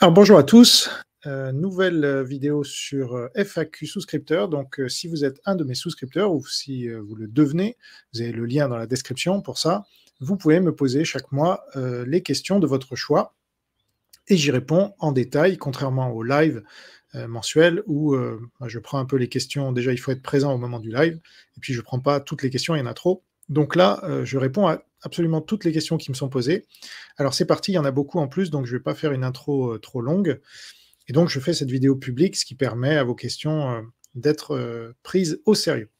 Alors bonjour à tous, euh, nouvelle euh, vidéo sur euh, FAQ souscripteur. Donc si vous êtes un de mes souscripteurs ou si vous le devenez, vous avez le lien dans la description pour ça, vous pouvez me poser chaque mois les questions de votre choix et j'y réponds en détail, contrairement au live mensuel où je prends un peu les questions. Déjà, il faut être présent au moment du live et puis je ne prends pas toutes les questions, il y en a trop. Donc là, je réponds à absolument toutes les questions qui me sont posées. Alors c'est parti, il y en a beaucoup en plus, donc je ne vais pas faire une intro euh, trop longue. Et donc je fais cette vidéo publique, ce qui permet à vos questions euh, d'être euh, prises au sérieux.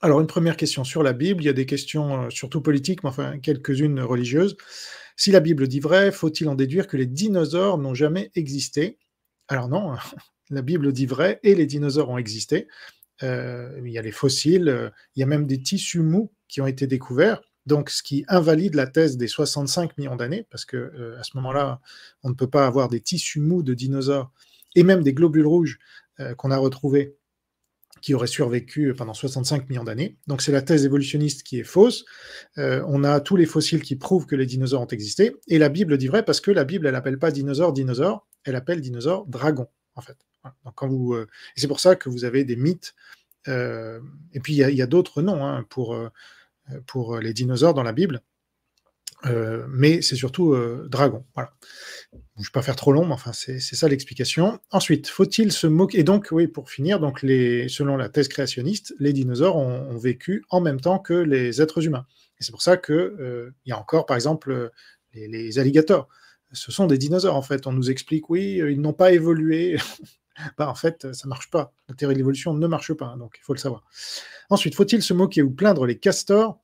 Alors une première question sur la Bible, il y a des questions surtout politiques, mais enfin quelques-unes religieuses. Si la Bible dit vrai, faut-il en déduire que les dinosaures n'ont jamais existé Alors non, la Bible dit vrai et les dinosaures ont existé. il y a les fossiles, il y a même des tissus mous qui ont été découverts donc ce qui invalide la thèse des 65 millions d'années, parce que euh, à ce moment-là, on ne peut pas avoir des tissus mous de dinosaures et même des globules rouges euh, qu'on a retrouvés qui auraient survécu pendant 65 millions d'années. Donc c'est la thèse évolutionniste qui est fausse. Euh, on a tous les fossiles qui prouvent que les dinosaures ont existé, et la Bible dit vrai parce que la Bible, elle n'appelle pas dinosaure dinosaure, elle appelle dinosaure dragon, en fait. Donc c'est pour ça que vous avez des mythes, et puis il y a, d'autres noms hein, pour euh, pour euh, les dinosaures dans la Bible. Euh, mais c'est surtout dragon. Voilà. je ne vais pas faire trop long, mais enfin, c'est ça l'explication. Ensuite, faut-il se moquer Et donc, oui, pour finir, donc les, selon la thèse créationniste, les dinosaures ont, vécu en même temps que les êtres humains. Et c'est pour ça qu'il y a encore, par exemple, les alligators. Ce sont des dinosaures, en fait. On nous explique, oui, ils n'ont pas évolué. Bah, en fait, ça marche pas. La théorie de l'évolution ne marche pas, hein, donc il faut le savoir. Ensuite, faut-il se moquer ou plaindre les castors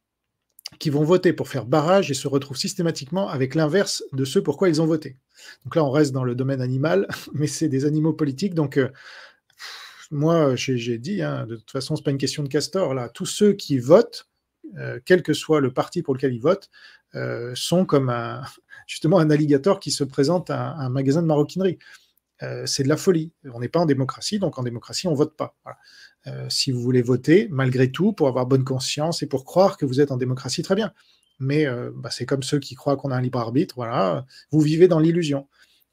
qui vont voter pour faire barrage et se retrouvent systématiquement avec l'inverse de ce pourquoi ils ont voté Donc là, on reste dans le domaine animal, mais c'est des animaux politiques, donc. Euh, moi, j'ai dit, hein, de toute façon, ce n'est pas une question de castors. Là. Tous ceux qui votent, euh, quel que soit le parti pour lequel ils votent, euh, sont comme justement un alligator qui se présente à un magasin de maroquinerie. Euh, c'est de la folie. On n'est pas en démocratie, donc en démocratie, on ne vote pas. Euh, si vous voulez voter, malgré tout, pour avoir bonne conscience et pour croire que vous êtes en démocratie, très bien. Mais euh, bah, c'est comme ceux qui croient qu'on a un libre arbitre, voilà, vous vivez dans l'illusion.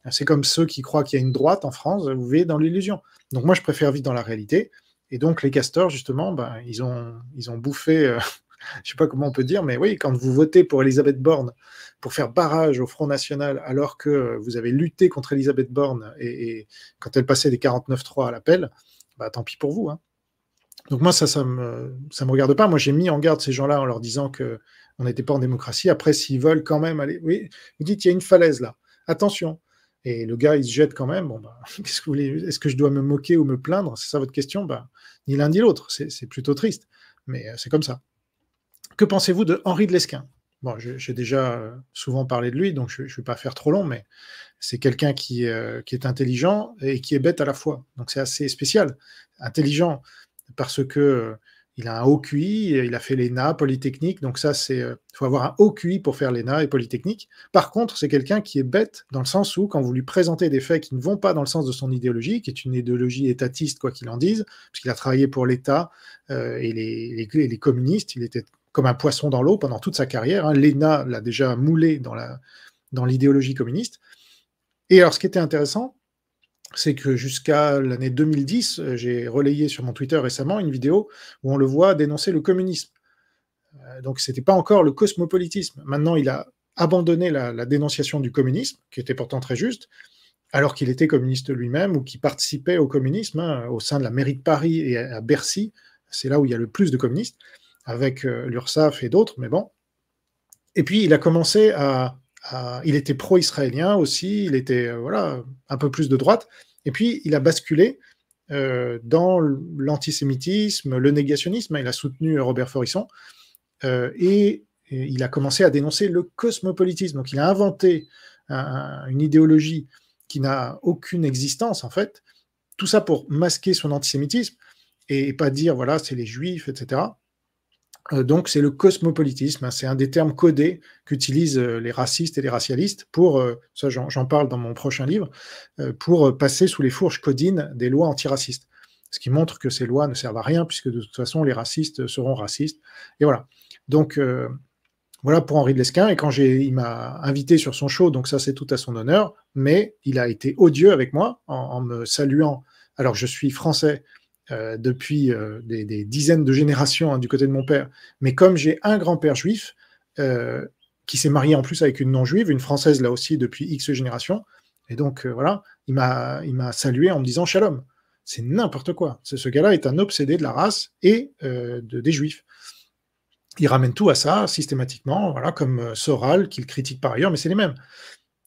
C'est comme ceux qui croient qu'il y a une droite en France, vous vivez dans l'illusion. Donc moi, je préfère vivre dans la réalité. Et donc les casteurs, justement, ben ils, ont, ils ont bouffé je sais pas comment on peut dire, mais oui, quand vous votez pour Elisabeth Borne pour faire barrage au Front National alors que vous avez lutté contre Elisabeth Borne et, quand elle passait des 49-3 à l'appel, bah tant pis pour vous. Hein. Donc moi, ça, ça me, ça me regarde pas. Moi, j'ai mis en garde ces gens-là en leur disant que on n'était pas en démocratie. Après, s'ils veulent quand même aller, oui, vous dites, il y a une falaise là. Attention. Et le gars, il se jette quand même. Bah, que Est-ce que je dois me moquer ou me plaindre C'est ça votre question bah, ni l'un ni l'autre. C'est plutôt triste, mais euh, c'est comme ça. Que pensez-vous de Henri de Lesquin Bon, j'ai déjà euh, souvent parlé de lui, donc je ne vais pas faire trop long, mais c'est quelqu'un qui, euh, qui, est intelligent et qui est bête à la fois. Donc c'est assez spécial. Intelligent parce que euh, il a un haut QI, il a fait l'ENA, Polytechnique, donc ça c'est, faut avoir un haut QI pour faire l'ENA et Polytechnique. Par contre, c'est quelqu'un qui est bête dans le sens où quand vous lui présentez des faits qui ne vont pas dans le sens de son idéologie, qui est une idéologie étatiste quoi qu'il en dise, parce qu'il a travaillé pour l'État et les, les communistes, il était comme un poisson dans l'eau pendant toute sa carrière. Hein. Lena l'a déjà moulé dans la dans l'idéologie communiste. Et alors, ce qui était intéressant, c'est que jusqu'à l'année 2010, euh, j'ai relayé sur mon Twitter récemment une vidéo où on le voit dénoncer le communisme. Euh, donc, ce n'était pas encore le cosmopolitisme. Maintenant, il a abandonné la, dénonciation du communisme, qui était pourtant très juste, alors qu'il était communiste lui-même ou qui participait au communisme hein, au sein de la mairie de Paris et à Bercy. C'est là où il y a le plus de communistes avec euh, l'Ursaf et d'autres, mais bon. Et puis il a commencé à, il était pro-israélien aussi, il était euh, voilà un peu plus de droite, et puis il a basculé euh, dans l'antisémitisme, le négationnisme. Il a soutenu Robert Forisson et, il a commencé à dénoncer le cosmopolitisme. Donc il a inventé une idéologie qui n'a aucune existence en fait. Tout ça pour masquer son antisémitisme et pas dire voilà c'est les juifs, etc. Euh, donc c'est le cosmopolitisme, hein. c'est un des termes codés qu'utilisent euh, les racistes et les racialistes pour, euh, ça j'en parle dans mon prochain livre, pour passer sous les fourches codines des lois antiracistes. Ce qui montre que ces lois ne servent à rien puisque de toute façon les racistes seront racistes. Et voilà. Donc voilà pour Henri de Lesquin. Et quand il m'a invité sur son show, donc ça c'est tout à son honneur, mais il a été odieux avec moi en, me saluant alors je suis français euh, depuis euh, des, dizaines de générations hein, du côté de mon père. Mais comme j'ai un grand-père juif euh, qui s'est marié en plus avec une non-juive, une française là aussi depuis X générations, et donc voilà, il m'a, salué en me disant shalom. C'est n'importe quoi. ce gars-là est un obsédé de la race et des juifs. Il ramène tout à ça systématiquement, voilà, comme Soral, qu'il critique par ailleurs, mais c'est les mêmes.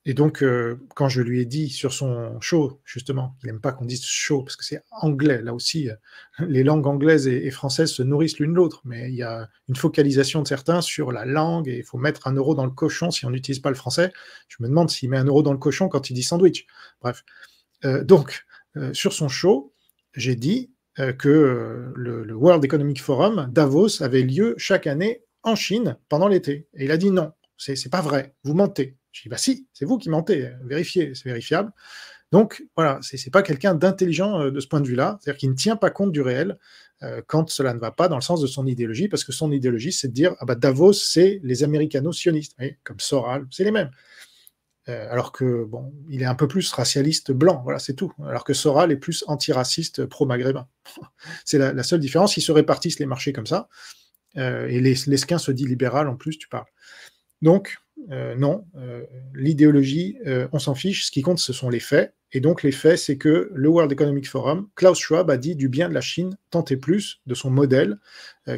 Et donc, euh, quand je lui ai dit sur son show, justement, il n'aime pas qu'on dise show parce que c'est anglais. Là aussi, euh, les langues anglaises et, françaises se nourrissent l'une l'autre, mais il y a une focalisation de certains sur la langue et il faut mettre un euro dans le cochon si on n'utilise pas le français. Je me demande s'il met un euro dans le cochon quand il dit sandwich. Bref. Euh, donc, sur son show, j'ai dit que le, World Economic Forum, Davos, avait lieu chaque année en Chine pendant l'été. Et il a dit non, c'est pas vrai, vous mentez. Je dis, bah si, c'est vous qui mentez, vérifiez, c'est vérifiable. Donc voilà, c'est pas quelqu'un d'intelligent euh, de ce point de vue-là, c'est-à-dire qu'il ne tient pas compte du réel euh, quand cela ne va pas dans le sens de son idéologie, parce que son idéologie, c'est de dire ah bah Davos, c'est les américano-sionistes, comme Soral, c'est les mêmes. Euh, alors que bon, il est un peu plus racialiste blanc, voilà, c'est tout. Alors que Soral est plus antiraciste pro-maghrébin. c'est la, seule différence. Ils se répartissent les marchés comme ça, et l'esquin se dit libéral en plus, tu parles. Donc euh, non, euh, l'idéologie, euh, on s'en fiche. Ce qui compte, ce sont les faits. Et donc, les faits, c'est que le World Economic Forum, Klaus Schwab a dit du bien de la Chine, tant et plus, de son modèle,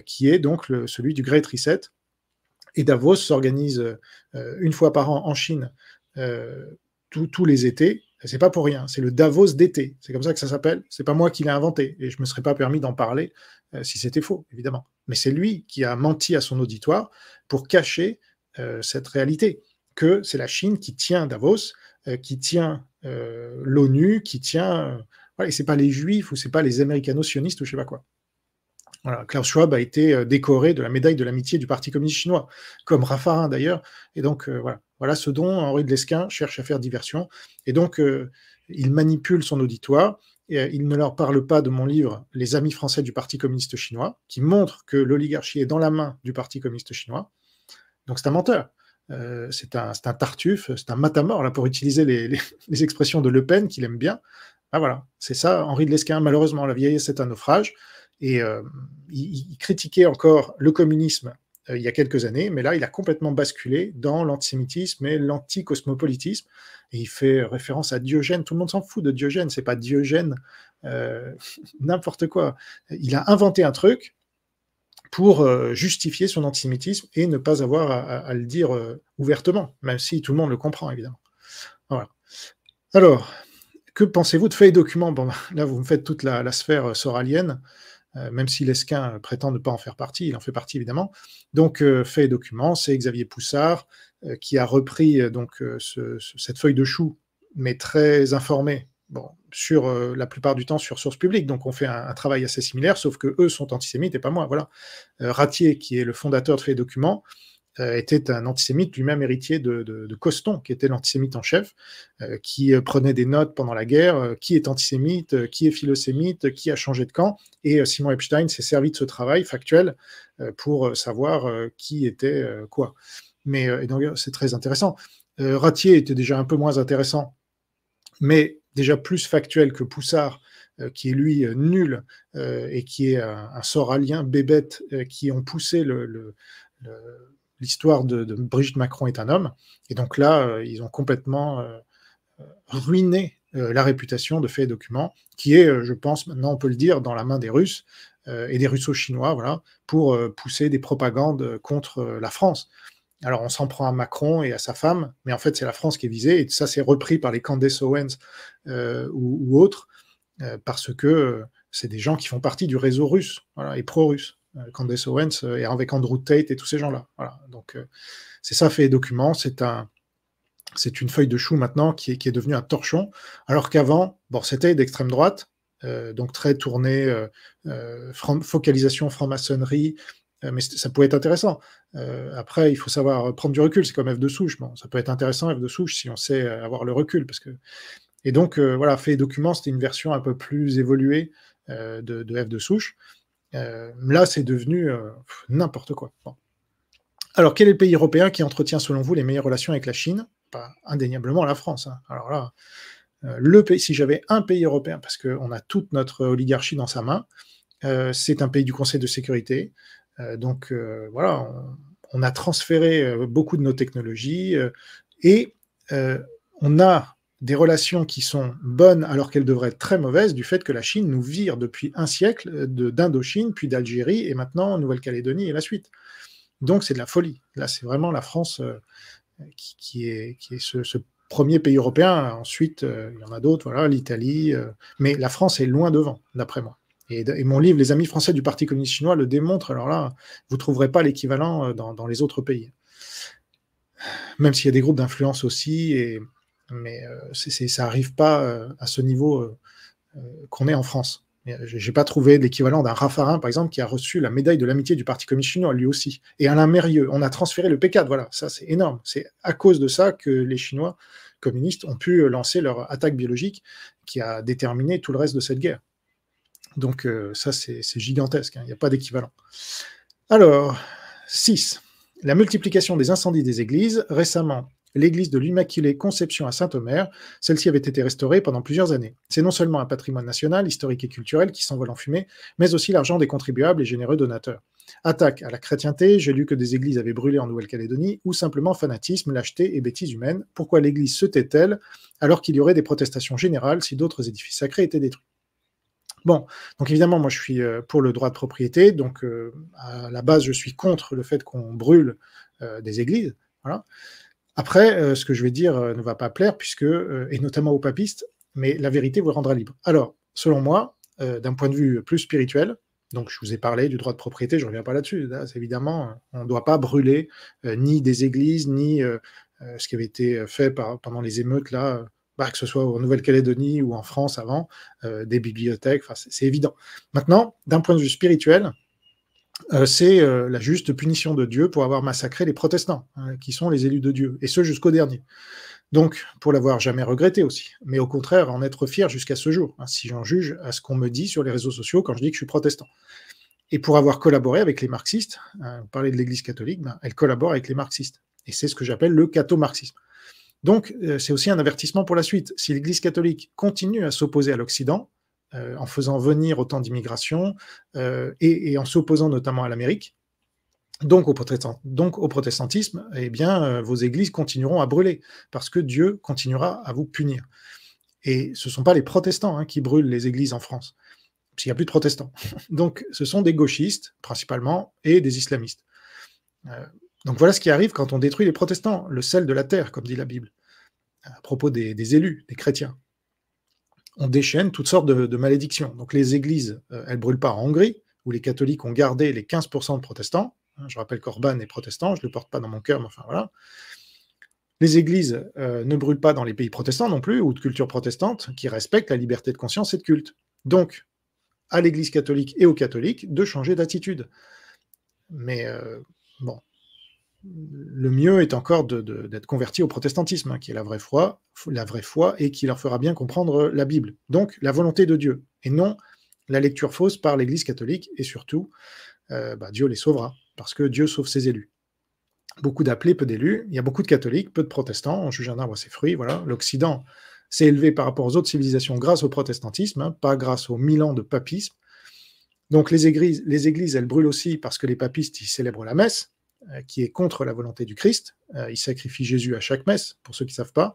qui est donc celui du Great Reset. Et Davos s'organise une fois par an en Chine tous les étés. C'est pas pour rien, c'est le Davos d'été. C'est comme ça que ça s'appelle. C'est pas moi qui l'ai inventé et je me serais pas permis d'en parler si c'était faux, évidemment. Mais c'est lui qui a menti à son auditoire pour cacher euh, cette réalité, que c'est la Chine qui tient Davos, euh, qui tient euh, l'ONU, qui tient... et ce n'est pas les juifs ou ce n'est pas les américano-sionistes ou je sais pas quoi. Voilà, Klaus Schwab a été décoré de la médaille de l'amitié du Parti communiste chinois, comme Raffarin d'ailleurs. Et donc, voilà. voilà ce dont Henri de Lesquin cherche à faire diversion. Et donc, il manipule son auditoire. Et, il ne leur parle pas de mon livre Les amis français du Parti communiste chinois, qui montre que l'oligarchie est dans la main du Parti communiste chinois. Donc c'est un menteur. Euh, c'est un, un, tartuffe, c'est un matamor, là, pour utiliser les, expressions de Le Pen qu'il aime bien. Ah voilà, c'est ça, Henri de Lesquin. Malheureusement, la vieillesse est un naufrage. Et euh, il, critiquait encore le communisme euh, il y a quelques années, mais là, il a complètement basculé dans l'antisémitisme et l'anticosmopolitisme. Et il fait référence à Diogène. Tout le monde s'en fout de Diogène. C'est pas Diogène, n'importe quoi. Il a inventé un truc pour euh, justifier son antisémitisme et ne pas avoir à, le dire euh, ouvertement, même si tout le monde le comprend, évidemment. Alors, que pensez-vous de feuilles et documents Bon, là, vous me faites toute la, sphère euh, soralienne, même si Lesquin prétend ne pas en faire partie, il en fait partie, évidemment. Donc, euh, et documents, c'est Xavier Poussard qui a repris donc cette feuille de chou, mais très informé. Bon, sur euh, la plupart du temps sur source publique. Donc on fait un, travail assez similaire, sauf que eux sont antisémites et pas moi. Voilà. Euh, Ratier, qui est le fondateur de Fait Documents, euh, était un antisémite, lui-même héritier de, Coston, qui était l'antisémite en chef, qui prenait des notes pendant la guerre, qui est antisémite, qui est philosémite, qui a changé de camp. Et Simon Epstein s'est servi de ce travail factuel pour savoir qui était quoi. Mais donc c'est très intéressant. Ratier était déjà un peu moins intéressant mais déjà plus factuel que Poussard, euh, qui est lui euh, nul euh, et qui est un, un soralien bébête qui ont poussé l'histoire de, Brigitte Macron est un homme. Et donc là, ils ont complètement ruiné la réputation de Fait et Documents, qui est, je pense, maintenant on peut le dire, dans la main des Russes et des Russo-Chinois, voilà, pour pousser des propagandes contre la France. Alors on s'en prend à Macron et à sa femme, mais en fait c'est la France qui est visée, et ça c'est repris par les Candes Owens euh, ou, autres, euh, parce que euh, c'est des gens qui font partie du réseau russe, voilà, et pro-russe. candes Owens et avec Andrew Tate et tous ces gens-là. Donc c'est ça fait les documents, c'est un, c'est une feuille de chou maintenant qui est, qui est devenue un torchon, alors qu'avant, bon, c'était d'extrême droite, donc très tournée, focalisation franc-maçonnerie, euh, mais ça pouvait être intéressant. Euh, après, il faut savoir prendre du recul, c'est comme F de souche. Bon, ça peut être intéressant F de souche si on sait avoir le recul. Parce que... Et donc, euh, voilà, fait et document, c'était une version un peu plus évoluée de, F de souche. là, c'est devenu n'importe quoi. Alors, quel est le pays européen qui entretient, selon vous, les meilleures relations avec la Chine Pas indéniablement la France. Hein. Alors là, le si j'avais un pays européen, parce qu'on a toute notre oligarchie dans sa main, c'est un pays du Conseil de sécurité. Euh, donc euh, voilà, on, a transféré euh, beaucoup de nos technologies et on a des relations qui sont bonnes alors qu'elles devraient être très mauvaises du fait que la Chine nous vire depuis un siècle d'Indochine, puis d'Algérie, et maintenant Nouvelle-Calédonie et la suite. Donc c'est de la folie. Là, c'est vraiment la France qui, est, qui est ce, premier pays européen. Ensuite, il y en a d'autres, voilà, l'Italie, mais la France est loin devant, d'après moi. Et, mon livre, Les Amis français du Parti communiste chinois, le démontre. Alors là, vous ne trouverez pas l'équivalent euh, dans, les autres pays. Même s'il y a des groupes d'influence aussi, mais euh, ça n'arrive pas euh, à ce niveau qu'on est en France. Je n'ai pas trouvé l'équivalent d'un Raffarin, par exemple, qui a reçu la médaille de l'amitié du Parti communiste chinois, lui aussi. Et Alain Mérieux, on a transféré le P4, voilà, ça c'est énorme. C'est à cause de ça que les Chinois communistes ont pu lancer leur attaque biologique qui a déterminé tout le reste de cette guerre. Donc euh, ça, c'est gigantesque, hein, il n'y a pas d'équivalent. Alors, 6. La multiplication des incendies des églises. Récemment, l'église de l'Immaculée Conception à Saint-Omer, celle-ci avait été restaurée pendant plusieurs années. C'est non seulement un patrimoine national, historique et culturel qui s'envole en fumée, mais aussi l'argent des contribuables et généreux donateurs. Attaque à la chrétienté, j'ai lu que des églises avaient brûlé en Nouvelle-Calédonie, ou simplement fanatisme, lâcheté et bêtises humaine. Pourquoi l'église se tait-elle alors qu'il y aurait des protestations générales si d'autres édifices sacrés étaient détruits Bon, donc évidemment, moi je suis euh, pour le droit de propriété, donc euh, à la base je suis contre le fait qu'on brûle euh, des églises. Voilà. Après, ce que je vais dire ne va pas plaire, puisque, et notamment aux papistes, mais la vérité vous rendra libre. Alors, selon moi, d'un point de vue plus spirituel, donc je vous ai parlé du droit de propriété, je ne reviens pas là-dessus, évidemment, on ne doit pas brûler ni des églises, ni ce qui avait été fait pendant les émeutes, là, bah, que ce soit en Nouvelle-Calédonie ou en France avant, euh, des bibliothèques, c'est évident. Maintenant, d'un point de vue spirituel, euh, c'est euh, la juste punition de Dieu pour avoir massacré les protestants, hein, qui sont les élus de Dieu, et ce jusqu'au dernier. Donc, pour l'avoir jamais regretté aussi, mais au contraire, en être fier jusqu'à ce jour, hein, si j'en juge à ce qu'on me dit sur les réseaux sociaux quand je dis que je suis protestant. Et pour avoir collaboré avec les marxistes, hein, vous parlez de l'Église catholique, ben, elle collabore avec les marxistes. Et c'est ce que j'appelle le catho-marxisme. Donc, euh, c'est aussi un avertissement pour la suite. Si l'Église catholique continue à s'opposer à l'Occident, euh, en faisant venir autant d'immigration euh, et, en s'opposant notamment à l'Amérique, donc au, protestantisme, eh bien, vos églises continueront à brûler parce que Dieu continuera à vous punir. Et ce ne sont pas les protestants hein, qui brûlent les églises en France, puisqu'il n'y a plus de protestants. Donc, ce sont des gauchistes, principalement, et des islamistes. Donc voilà ce qui arrive quand on détruit les protestants, le sel de la terre, comme dit la Bible, à propos des, élus, des chrétiens. On déchaîne toutes sortes de, malédictions. Donc les églises, euh, elles ne brûlent pas en Hongrie, où les catholiques ont gardé les 15% de protestants. Hein, je rappelle qu'Orban est protestant, je ne le porte pas dans mon cœur, mais enfin voilà. Les églises euh, ne brûlent pas dans les pays protestants non plus, ou de culture protestante, qui respectent la liberté de conscience et de culte. Donc, à l'Église catholique et aux catholiques de changer d'attitude. Mais euh, bon, le mieux est encore d'être converti au protestantisme, hein, qui est la vraie, foi, et qui leur fera bien comprendre euh, la Bible. Donc la volonté de Dieu, et non la lecture fausse par l'Église catholique, et surtout, euh, bah, Dieu les sauvera, parce que Dieu sauve ses élus. Beaucoup d'appelés, peu d'élus, il y a beaucoup de catholiques, peu de protestants, on juge un arbre à ses fruits, voilà, l'Occident s'est élevé par rapport aux autres civilisations grâce au protestantisme, hein, pas grâce aux mille ans de papisme. Donc les églises, elles brûlent aussi parce que les papistes, y célèbrent la messe, euh, qui est contre la volonté du Christ. Euh, il sacrifie Jésus à chaque messe, pour ceux qui ne savent pas.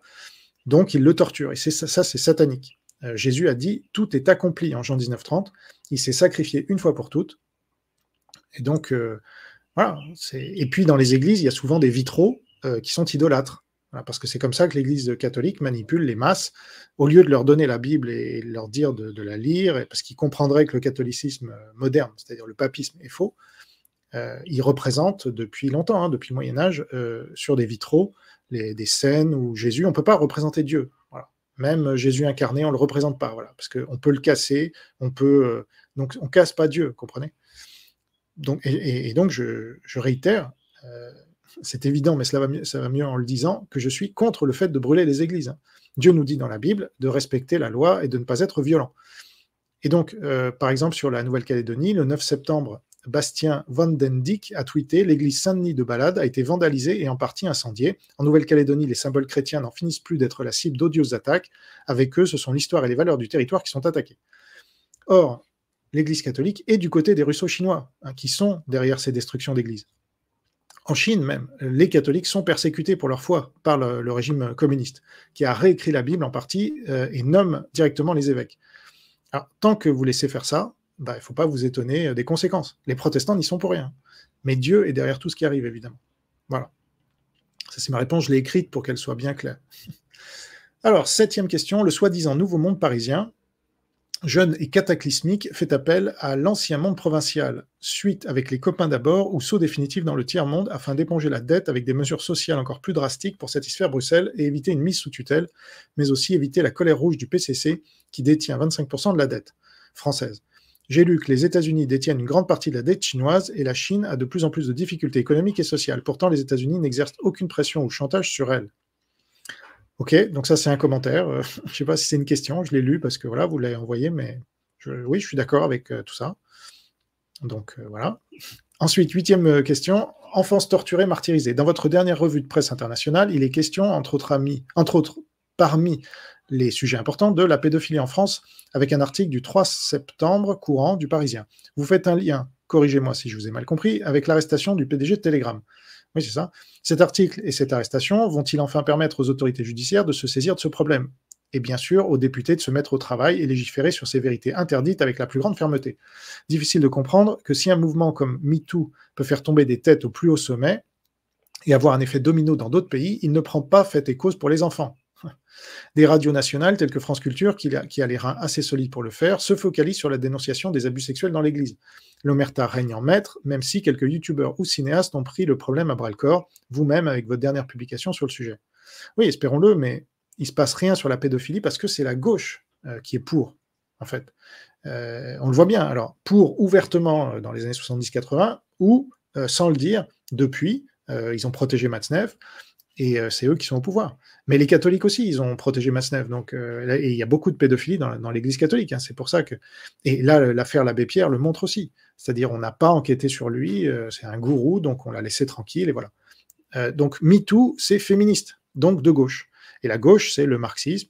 Donc, il le torture. Et ça, ça c'est satanique. Euh, Jésus a dit Tout est accompli en Jean 19.30. Il s'est sacrifié une fois pour toutes. Et donc, voilà. Et puis, dans les églises, il y a souvent des vitraux qui sont idolâtres. parce que c'est comme ça que l'église catholique manipule les masses. Au lieu de leur donner la Bible et leur dire de la lire, parce qu'ils comprendraient que le catholicisme moderne, c'est-à-dire le papisme, est faux, euh, il représente depuis longtemps, hein, depuis le Moyen Âge, euh, sur des vitraux, des scènes où Jésus, on ne peut pas représenter Dieu. Même Jésus incarné, on ne le représente pas, voilà, parce qu'on peut le casser, on peut... Euh, donc on ne casse pas Dieu, comprenez donc, et, donc je, réitère, c'est évident, mais cela va, mieux, ça va mieux en le disant, que je suis contre le fait de brûler les églises. Hein. Dieu nous dit dans la Bible de respecter la loi et de ne pas être violent. Et donc, par exemple, sur la Nouvelle-Calédonie, le 9 septembre Bastien Van Den Dijk a tweeté L'église Saint-Denis de Balade a été vandalisée et en partie incendiée. En Nouvelle-Calédonie, les symboles chrétiens n'en finissent plus d'être la cible d'odieuses attaques. Avec eux, ce sont l'histoire et les valeurs du territoire qui sont attaquées. Or, l'Église catholique est du côté des Russo-Chinois, hein, qui sont derrière ces destructions d'églises. En Chine même, les catholiques sont persécutés pour leur foi par le, régime communiste, qui a réécrit la Bible en partie euh, et nomme directement les évêques. Alors, tant que vous laissez faire ça, il bah, ne faut pas vous étonner euh, des conséquences. Les protestants n'y sont pour rien. Mais Dieu est derrière tout ce qui arrive, évidemment. Voilà. Ça, c'est ma réponse, je l'ai écrite pour qu'elle soit bien claire. Alors, septième question, le soi-disant nouveau monde parisien, jeune et cataclysmique, fait appel à l'ancien monde provincial, suite avec les copains d'abord ou saut définitif dans le tiers-monde afin d'éponger la dette avec des mesures sociales encore plus drastiques pour satisfaire Bruxelles et éviter une mise sous tutelle, mais aussi éviter la colère rouge du PCC qui détient 25% de la dette française. J'ai lu que les États-Unis détiennent une grande partie de la dette chinoise et la Chine a de plus en plus de difficultés économiques et sociales. Pourtant, les États-Unis n'exercent aucune pression ou chantage sur elle. Ok, donc ça c'est un commentaire. Euh, je ne sais pas si c'est une question, je l'ai lu parce que voilà, vous l'avez envoyé, mais oui, je suis d'accord avec euh, tout ça. Donc euh, voilà. Ensuite, huitième question. Enfance torturée, martyrisée. Dans votre dernière revue de presse internationale, il est question, entre autres, amis, entre autres parmi les sujets importants de la pédophilie en France avec un article du 3 septembre courant du Parisien. Vous faites un lien, corrigez-moi si je vous ai mal compris, avec l'arrestation du PDG de Telegram. Oui, c'est ça. Cet article et cette arrestation vont-ils enfin permettre aux autorités judiciaires de se saisir de ce problème et bien sûr aux députés de se mettre au travail et légiférer sur ces vérités interdites avec la plus grande fermeté. Difficile de comprendre que si un mouvement comme MeToo peut faire tomber des têtes au plus haut sommet et avoir un effet domino dans d'autres pays, il ne prend pas fait et cause pour les enfants. Des radios nationales telles que France Culture, qui a, les reins assez solides pour le faire, se focalisent sur la dénonciation des abus sexuels dans l'Église. L'omerta règne en maître, même si quelques youtubeurs ou cinéastes ont pris le problème à bras-le-corps, vous-même avec votre dernière publication sur le sujet. Oui, espérons-le, mais il se passe rien sur la pédophilie parce que c'est la gauche euh, qui est pour, en fait. Euh, on le voit bien, alors, pour ouvertement euh, dans les années 70-80, ou, sans le dire, depuis, ils ont protégé Matzneff, et euh, c'est eux qui sont au pouvoir. Mais les catholiques aussi, ils ont protégé Masnev. Donc, euh, et il y a beaucoup de pédophilie dans, l'Église catholique. Hein. c'est pour ça que. Et là, euh, l'affaire l'abbé Pierre le montre aussi. C'est-à-dire, on n'a pas enquêté sur lui. c'est un gourou, donc on l'a laissé tranquille et voilà. donc, MeToo, c'est féministe, donc de gauche. Et la gauche, c'est le marxisme,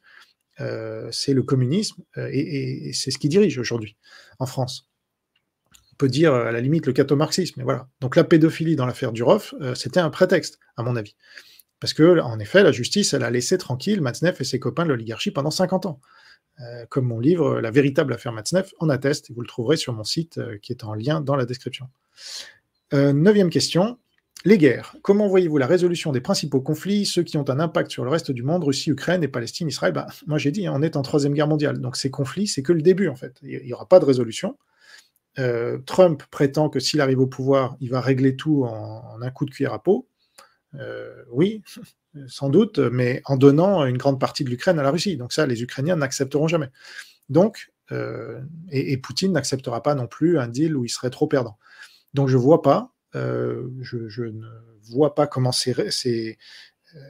c'est le communisme, et, c'est ce qui dirige aujourd'hui en France On peut dire à la limite le catho-marxisme, mais voilà. Donc la pédophilie dans l'affaire Duroff, c'était un prétexte, à mon avis. Parce que, en effet, la justice, elle a laissé tranquille Matzneff et ses copains de l'oligarchie pendant 50 ans. Euh, comme mon livre euh, La véritable affaire Matzneff en atteste, et vous le trouverez sur mon site euh, qui est en lien dans la description. neuvième question. Les guerres. Comment voyez-vous la résolution des principaux conflits, ceux qui ont un impact sur le reste du monde, Russie, Ukraine et Palestine, Israël bah, Moi j'ai dit, hein, on est en Troisième Guerre mondiale, donc ces conflits, c'est que le début en fait. Il n'y aura pas de résolution. Trump prétend que s'il arrive au pouvoir, il va régler tout en, en un coup de cuillère à peau. Euh, oui, euh, sans doute, mais en donnant une grande partie de l'Ukraine à la Russie. Donc ça, les Ukrainiens n'accepteront jamais. Donc, euh, et, Poutine n'acceptera pas non plus un deal où il serait trop perdant. Donc je vois pas, je, je, ne vois pas comment c'est.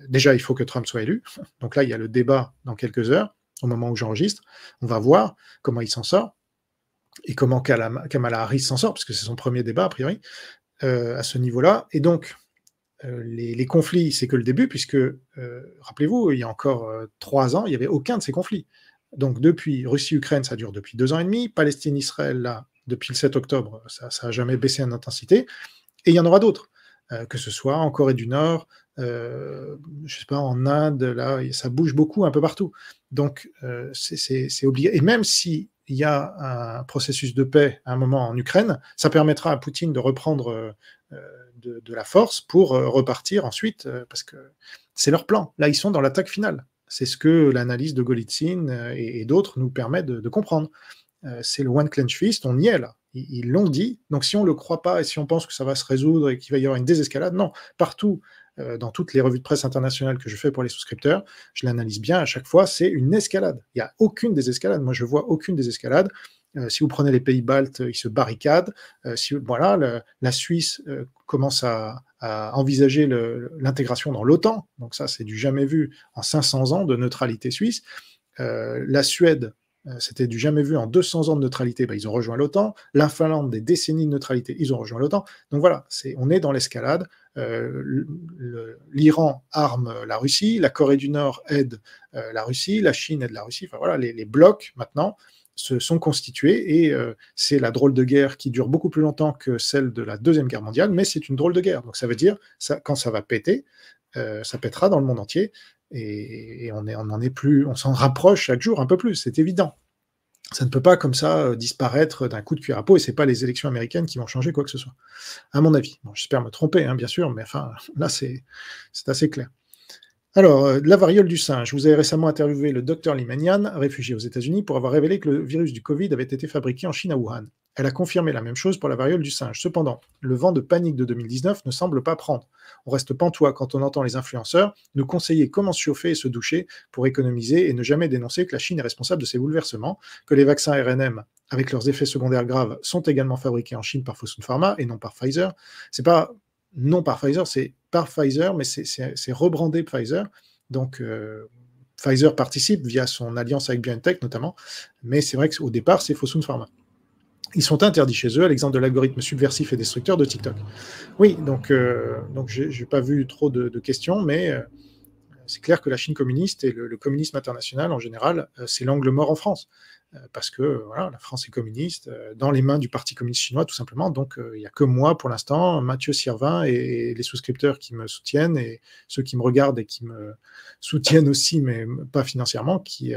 Déjà, il faut que Trump soit élu. Donc là, il y a le débat dans quelques heures, au moment où j'enregistre. On va voir comment il s'en sort et comment Kamala Harris s'en sort, parce que c'est son premier débat, a priori, à ce niveau-là. Et donc, euh, les, conflits, c'est que le début, puisque, euh, rappelez-vous, il y a encore euh, trois ans, il n'y avait aucun de ces conflits. Donc depuis Russie-Ukraine, ça dure depuis deux ans et demi. Palestine-Israël, là, depuis le 7 octobre, ça n'a jamais baissé en intensité. Et il y en aura d'autres, que ce soit en Corée du Nord, je je sais pas, en Inde, là, ça bouge beaucoup un peu partout. Donc c'est obligé. Et même s'il y a un processus de paix à un moment en Ukraine, ça permettra à Poutine de reprendre de, la force pour euh, repartir ensuite, euh, parce que c'est leur plan. Là, ils sont dans l'attaque finale. C'est ce que l'analyse de Golitsyn euh, et, d'autres nous permet de, comprendre. c'est le One Clench Fist, on y est là. Ils l'ont dit. Donc si on ne le croit pas et si on pense que ça va se résoudre et qu'il va y avoir une désescalade, non. Partout, dans toutes les revues de presse internationales que je fais pour les souscripteurs, je l'analyse bien à chaque fois, c'est une escalade. Il n'y a aucune désescalade. Moi, je vois aucune désescalade. Euh, si vous prenez les pays baltes, euh, ils se barricadent. Euh, si, voilà, la Suisse commence à, envisager l'intégration dans l'OTAN. Donc ça, c'est du jamais vu en 500 ans de neutralité suisse. la Suède, c'était du jamais vu en 200 ans de neutralité, bah, ils ont rejoint l'OTAN. La Finlande, des décennies de neutralité, ils ont rejoint l'OTAN. Donc voilà, c'est on est dans l'escalade. L'Iran arme la Russie, la Corée du Nord aide la Russie, la Chine aide la Russie. Enfin voilà, les, les blocs maintenant se sont constituées et euh, c'est la drôle de guerre qui dure beaucoup plus longtemps que celle de la Deuxième Guerre mondiale, mais c'est une drôle de guerre. Donc ça veut dire, ça, quand ça va péter, euh, ça pétera dans le monde entier et, on, en est plus, on s'en rapproche chaque jour un peu plus, c'est évident. Ça ne peut pas comme ça euh, disparaître d'un coup de cuir à peau et c'est pas les élections américaines qui vont changer quoi que ce soit, à mon avis. J'espère me tromper, hein, bien sûr, mais enfin là c'est assez clair. Alors, euh, la variole du singe. Vous avez récemment interviewé le docteur Limanian, réfugié aux États-Unis, pour avoir révélé que le virus du Covid avait été fabriqué en Chine à Wuhan. Elle a confirmé la même chose pour la variole du singe. Cependant, le vent de panique de 2019 ne semble pas prendre. On reste pantois quand on entend les influenceurs nous conseiller comment se chauffer et se doucher pour économiser et ne jamais dénoncer que la Chine est responsable de ces bouleversements, que les vaccins RNM, avec leurs effets secondaires graves, sont également fabriqués en Chine par Fosun Pharma et non par Pfizer. C'est pas non par Pfizer, c'est par Pfizer, mais c'est rebrandé Pfizer. Donc, euh, Pfizer participe via son alliance avec BioNTech notamment, mais c'est vrai qu'au départ, c'est Fosun Pharma. Ils sont interdits chez eux, à l'exemple de l'algorithme subversif et destructeur de TikTok. Oui, donc, euh, donc je n'ai pas vu trop de, questions, mais euh, c'est clair que la Chine communiste et le communisme international en général, c'est l'angle mort en France. Euh, parce que voilà, la France est communiste, euh, dans les mains du Parti communiste chinois, tout simplement. Donc, euh, il n'y a que moi pour l'instant, Mathieu Sirvin et, les souscripteurs qui me soutiennent et ceux qui me regardent et qui me soutiennent aussi, mais pas financièrement, qui,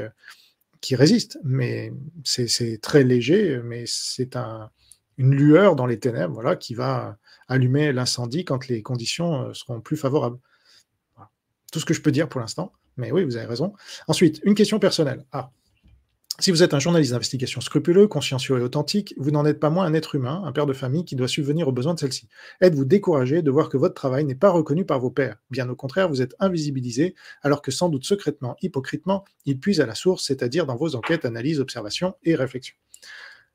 qui résistent. Mais c'est très léger, mais c'est un, une lueur dans les ténèbres voilà, qui va allumer l'incendie quand les conditions seront plus favorables. Tout ce que je peux dire pour l'instant. Mais oui, vous avez raison. Ensuite, une question personnelle. Ah. Si vous êtes un journaliste d'investigation scrupuleux, consciencieux et authentique, vous n'en êtes pas moins un être humain, un père de famille qui doit subvenir aux besoins de celle-ci. Êtes-vous découragé de voir que votre travail n'est pas reconnu par vos pairs Bien au contraire, vous êtes invisibilisé, alors que sans doute secrètement, hypocritement, il puise à la source, c'est-à-dire dans vos enquêtes, analyses, observations et réflexions.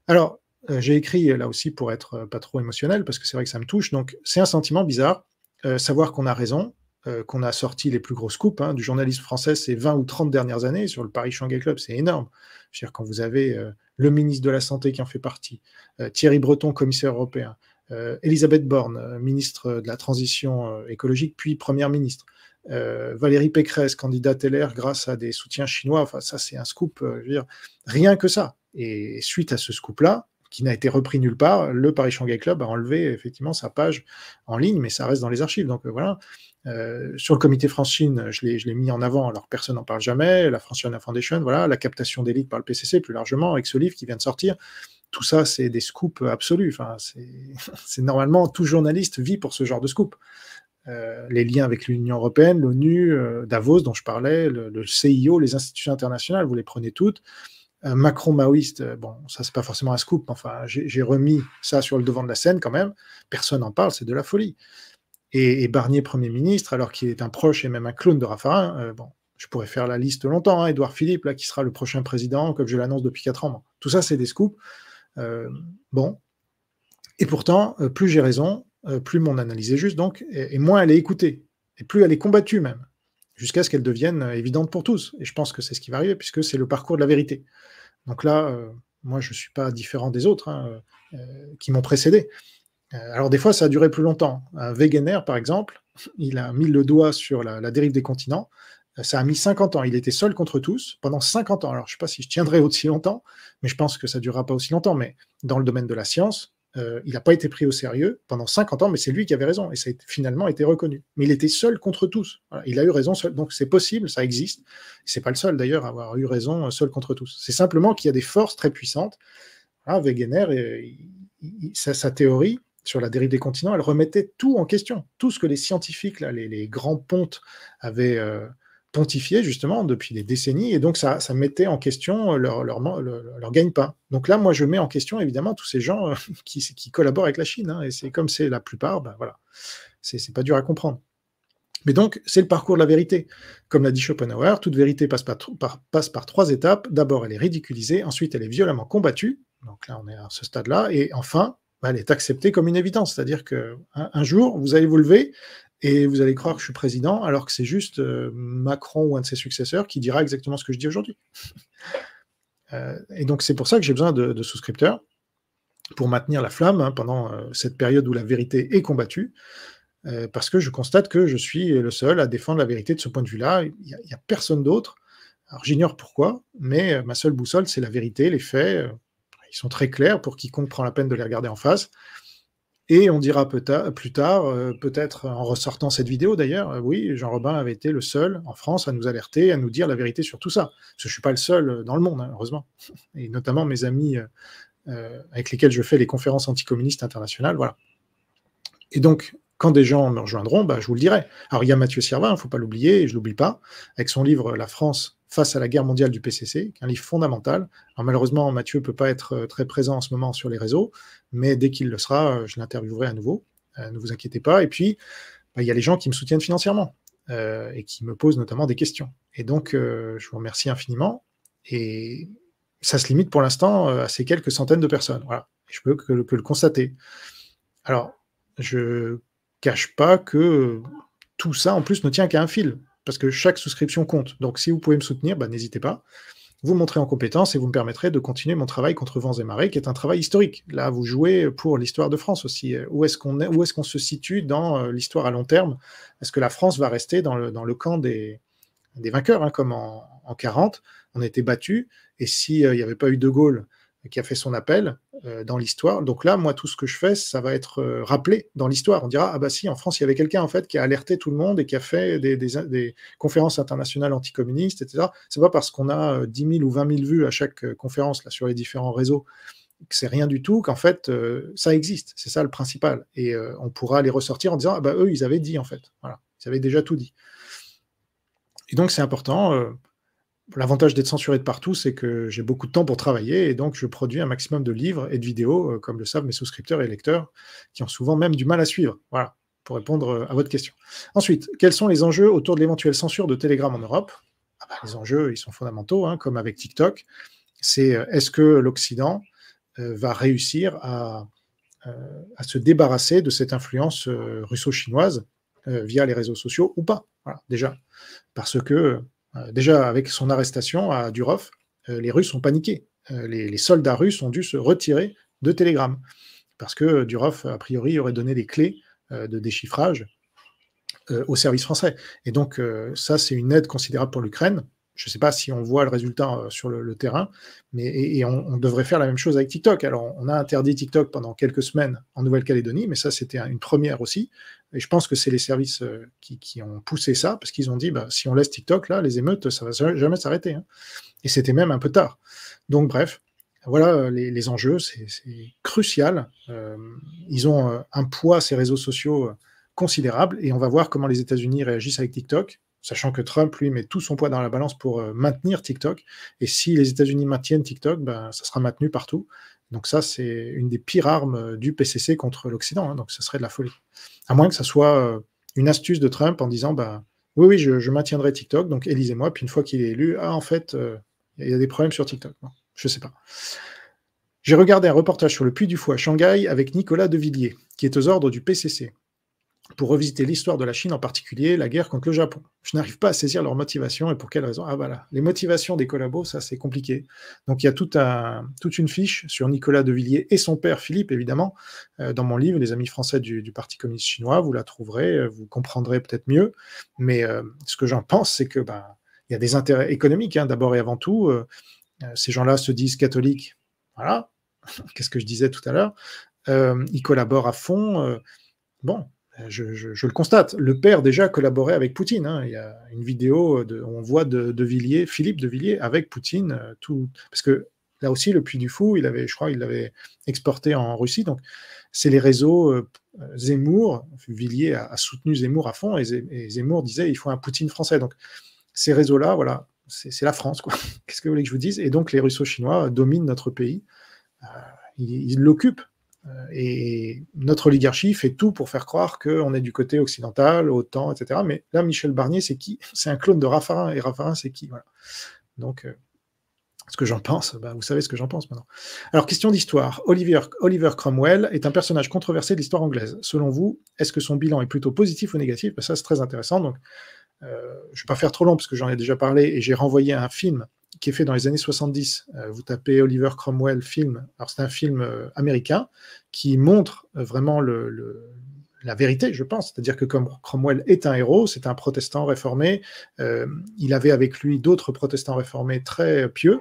Alors, euh, j'ai écrit euh, là aussi pour être euh, pas trop émotionnel, parce que c'est vrai que ça me touche, donc c'est un sentiment bizarre, savoir qu'on a raison, euh, qu'on a sorti les plus grosses coupes hein, du journalisme français ces 20 ou 30 dernières années. Sur le Paris-Shanghai Club, c'est énorme. Je veux dire, quand vous avez euh, le ministre de la Santé qui en fait partie, euh, Thierry Breton, commissaire européen, Elisabeth Borne, ministre de la Transition écologique, puis première ministre, Valérie Pécresse, candidate LR grâce à des soutiens chinois. Enfin, ça, c'est un scoop. rien que ça. Et suite à ce scoop-là, qui n'a été repris nulle part. Le Paris Shanghai Club a enlevé effectivement sa page en ligne, mais ça reste dans les archives. Donc euh, voilà. Euh, sur le comité France-Chine, je l'ai mis en avant, alors personne n'en parle jamais. La France China Foundation, voilà, la captation d'élite par le PCC plus largement, avec ce livre qui vient de sortir tout ça, c'est des scoops absolus. Enfin, c'est normalement tout journaliste vit pour ce genre de scoop. Euh, les liens avec l'Union européenne, l'ONU, Davos dont je parlais, le, CIO, les institutions internationales, vous les prenez toutes macro-maoïste, euh, bon, ça c'est pas forcément un scoop, mais enfin, j'ai remis ça sur le devant de la scène quand même. Personne n'en parle, c'est de la folie. Et, Barnier Premier ministre, alors qu'il est un proche et même un clone de Raffarin, euh, bon, je pourrais faire la liste longtemps. Edouard hein. Philippe, là, qui sera le prochain président, comme je l'annonce depuis 4 ans. Tout ça, c'est des scoops. Euh, bon. Et pourtant, plus j'ai raison, plus mon analyse est juste, donc, et moins elle est écoutée, et plus elle est combattue même jusqu'à ce qu'elles devienne euh, évidente pour tous. Et je pense que c'est ce qui va arriver, puisque c'est le parcours de la vérité. Donc là, euh, moi, je ne suis pas différent des autres hein, euh, qui m'ont précédé. alors des fois, ça a duré plus longtemps. Wegener, par exemple, il a mis le doigt sur la, la dérive des continents. Ça a mis 50 ans. Il était seul contre tous pendant 50 ans. Alors, je ne sais pas si je tiendrai aussi longtemps, mais je pense que ça ne durera pas aussi longtemps. Mais dans le domaine de la science, euh, il n'a pas été pris au sérieux pendant 50 ans, mais c'est lui qui avait raison, et ça a finalement été reconnu. Mais il était seul contre tous. il a eu raison seul, donc c'est possible, ça existe. C'est pas le seul d'ailleurs à avoir eu raison euh, seul contre tous. C'est simplement qu'il y a des forces très puissantes. Wegener, et, euh, sa, théorie sur la dérive des continents, elle remettait tout en question, tout ce que les scientifiques, les, grands pontes avaient pontifié, justement depuis des décennies et donc ça, ça mettait en question euh, leur, leur, gagne-pain. Donc là, moi, je mets en question évidemment tous ces gens euh, qui, qui collaborent avec la Chine hein, et c'est comme c'est la plupart, ben voilà, c'est pas dur à comprendre. Mais donc, c'est le parcours de la vérité. Comme l'a dit Schopenhauer, toute vérité passe par, trois étapes. D'abord, elle est ridiculisée, ensuite, elle est violemment combattue. Donc là, on est à ce stade-là. Et enfin, ben, elle est acceptée comme une évidence. C'est-à-dire qu'un un jour, vous allez vous lever et vous allez croire que je suis président, alors que c'est juste euh, Macron ou un de ses successeurs qui dira exactement ce que je dis aujourd'hui. Euh, et donc c'est pour ça que j'ai besoin de, souscripteurs pour maintenir la flamme hein, pendant euh, cette période où la vérité est combattue, parce que je constate que je suis le seul à défendre la vérité de ce point de vue-là. Il n'y a, a, personne d'autre. Alors j'ignore pourquoi, mais ma seule boussole, c'est la vérité, les faits. ils sont très clairs pour quiconque prend la peine de les regarder en face. Et on dira peut plus tard, euh, peut-être en ressortant cette vidéo d'ailleurs, euh, oui, Jean Robin avait été le seul en France à nous alerter, à nous dire la vérité sur tout ça. Parce que je ne suis pas le seul euh, dans le monde, hein, heureusement. Et notamment mes amis avec lesquels je fais les conférences anticommunistes internationales, voilà. Et donc, quand des gens me rejoindront, bah, je vous le dirai. Alors, il y a Mathieu Servin, il ne faut pas l'oublier, et je ne l'oublie pas, avec son livre La France face à la guerre mondiale du PCC, qui est un livre fondamental. Alors malheureusement, Mathieu ne peut pas être euh, très présent en ce moment sur les réseaux, mais dès qu'il le sera, euh, je l'interviewerai à nouveau. Euh, ne vous inquiétez pas. Et puis, bah, il y a les gens qui me soutiennent financièrement et qui me posent notamment des questions. Et donc, je vous remercie infiniment. Et ça se limite pour l'instant à ces quelques centaines de personnes. Voilà, je peux que, que le constater. Alors, je cache pas que tout ça, en plus, ne tient qu'à un fil parce que chaque souscription compte. Donc si vous pouvez me soutenir, bah, n'hésitez pas. Vous montrez en compétence et vous me permettrez de continuer mon travail contre vents et marées, qui est un travail historique. Là, vous jouez pour l'histoire de France aussi. Euh, où est-ce qu'on est se situe dans euh, l'histoire à long terme Est-ce que la France va rester dans le, camp des, des vainqueurs, hein, comme en, en On a été battus, et s'il euh, n'y avait pas eu De Gaulle, qui a fait son appel euh, dans l'histoire. Donc là, moi, tout ce que je fais, ça va être euh, rappelé dans l'histoire. On dira, ah bah si, en France, il y avait quelqu'un en fait qui a alerté tout le monde et qui a fait des, conférences internationales anticommunistes, etc. C'est pas parce qu'on a 10 euh, 000 ou 20 000 vues à chaque conférence là, sur les différents réseaux que c'est rien du tout, qu'en fait, ça existe. C'est ça le principal. Et on pourra les ressortir en disant, ah bah eux, ils avaient dit en fait. Voilà, ils avaient déjà tout dit. Et donc, c'est important L'avantage d'être censuré de partout, c'est que j'ai beaucoup de temps pour travailler et donc je produis un maximum de livres et de vidéos, euh, comme le savent mes souscripteurs et lecteurs, qui ont souvent même du mal à suivre. Voilà, pour répondre euh, à votre question. Ensuite, quels sont les enjeux autour de l'éventuelle censure de Telegram en Europe ah ben, Les enjeux, ils sont fondamentaux, hein, comme avec TikTok. C'est euh, est-ce que l'Occident va réussir à, se débarrasser de cette influence russo-chinoise via les réseaux sociaux ou pas déjà. Parce que euh, déjà, avec son arrestation à Durov, euh, les Russes ont paniqué. Euh, les, soldats russes ont dû se retirer de Telegram parce que Durov, a priori, aurait donné des clés de déchiffrage au service français. Et donc, ça, c'est une aide considérable pour l'Ukraine je ne sais pas si on voit le résultat euh, sur le, terrain, mais on, devrait faire la même chose avec TikTok. Alors, on a interdit TikTok pendant quelques semaines en Nouvelle-Calédonie, mais ça, c'était une première aussi. Et je pense que c'est les services euh, qui, ont poussé ça, parce qu'ils ont dit, bah, si on laisse TikTok, là, les émeutes, ça va jamais s'arrêter. Hein. Et c'était même un peu tard. Donc, bref, voilà euh, les, enjeux, c'est crucial. ils ont un poids, ces réseaux sociaux, considérable, et on va voir comment les États-Unis réagissent avec TikTok sachant que Trump, lui, met tout son poids dans la balance pour euh, maintenir TikTok. Et si les États-Unis maintiennent TikTok, ben, ça sera maintenu partout. Donc ça, c'est une des pires armes euh, du PCC contre l'Occident. Hein. donc ça serait de la folie. À moins que ça soit euh, une astuce de Trump en disant, ben, oui, oui, je, maintiendrai TikTok, donc élisez-moi. Puis une fois qu'il est élu, ah, en fait, il y a des problèmes sur TikTok. je ne sais pas. J'ai regardé un reportage sur le puits du Fou à Shanghai avec Nicolas Devilliers, qui est aux ordres du PCC pour revisiter l'histoire de la Chine, en particulier la guerre contre le Japon. Je n'arrive pas à saisir leurs motivations et pour quelle raison Ah voilà, les motivations des collabos, ça c'est compliqué. Donc il y a tout un, toute une fiche sur Nicolas de Villiers et son père Philippe, évidemment, euh, dans mon livre Les Amis français du, Parti communiste chinois. Vous la trouverez, euh, vous comprendrez peut-être mieux. Mais euh, ce que j'en pense, c'est que ben, il y a des intérêts économiques, hein, d'abord et avant tout. ces gens-là se disent catholiques. Voilà, qu'est-ce que je disais tout à l'heure. ils collaborent à fond. bon, euh, je, le constate, le père déjà collaborait avec Poutine. Hein. Il y a une vidéo de, on voit de, Philippe de Villiers avec Poutine, euh, tout, parce que là aussi, le Puy du Fou, il avait, je crois, il l'avait exporté en Russie. Donc, c'est les réseaux euh, Zemmour. Villiers a, soutenu Zemmour à fond et, Zemmour disait il faut un Poutine français. Donc, ces réseaux-là, voilà, c'est la France, quoi. Qu'est-ce que vous voulez que je vous dise Et donc, les Russo-Chinois dominent notre pays. ils l'occupent euh, et notre oligarchie fait tout pour faire croire qu'on est du côté occidental, autant, etc. Mais là, Michel Barnier, c'est qui C'est un clone de Raffarin. Et Raffarin, c'est qui voilà. Donc, euh, ce que j'en pense, bah, vous savez ce que j'en pense maintenant. Alors, question d'histoire. Oliver, Cromwell est un personnage controversé de l'histoire anglaise. Selon vous, est-ce que son bilan est plutôt positif ou négatif bah, Ça, c'est très intéressant. Donc, euh, je ne vais pas faire trop long parce que j'en ai déjà parlé et j'ai renvoyé un film qui est fait dans les années 70. Euh, vous tapez Oliver Cromwell film. Alors c'est un film euh, américain qui montre euh, vraiment la vérité, je pense. C'est-à-dire que comme Cromwell est un héros, c'est un protestant réformé, il avait avec lui d'autres protestants réformés très pieux,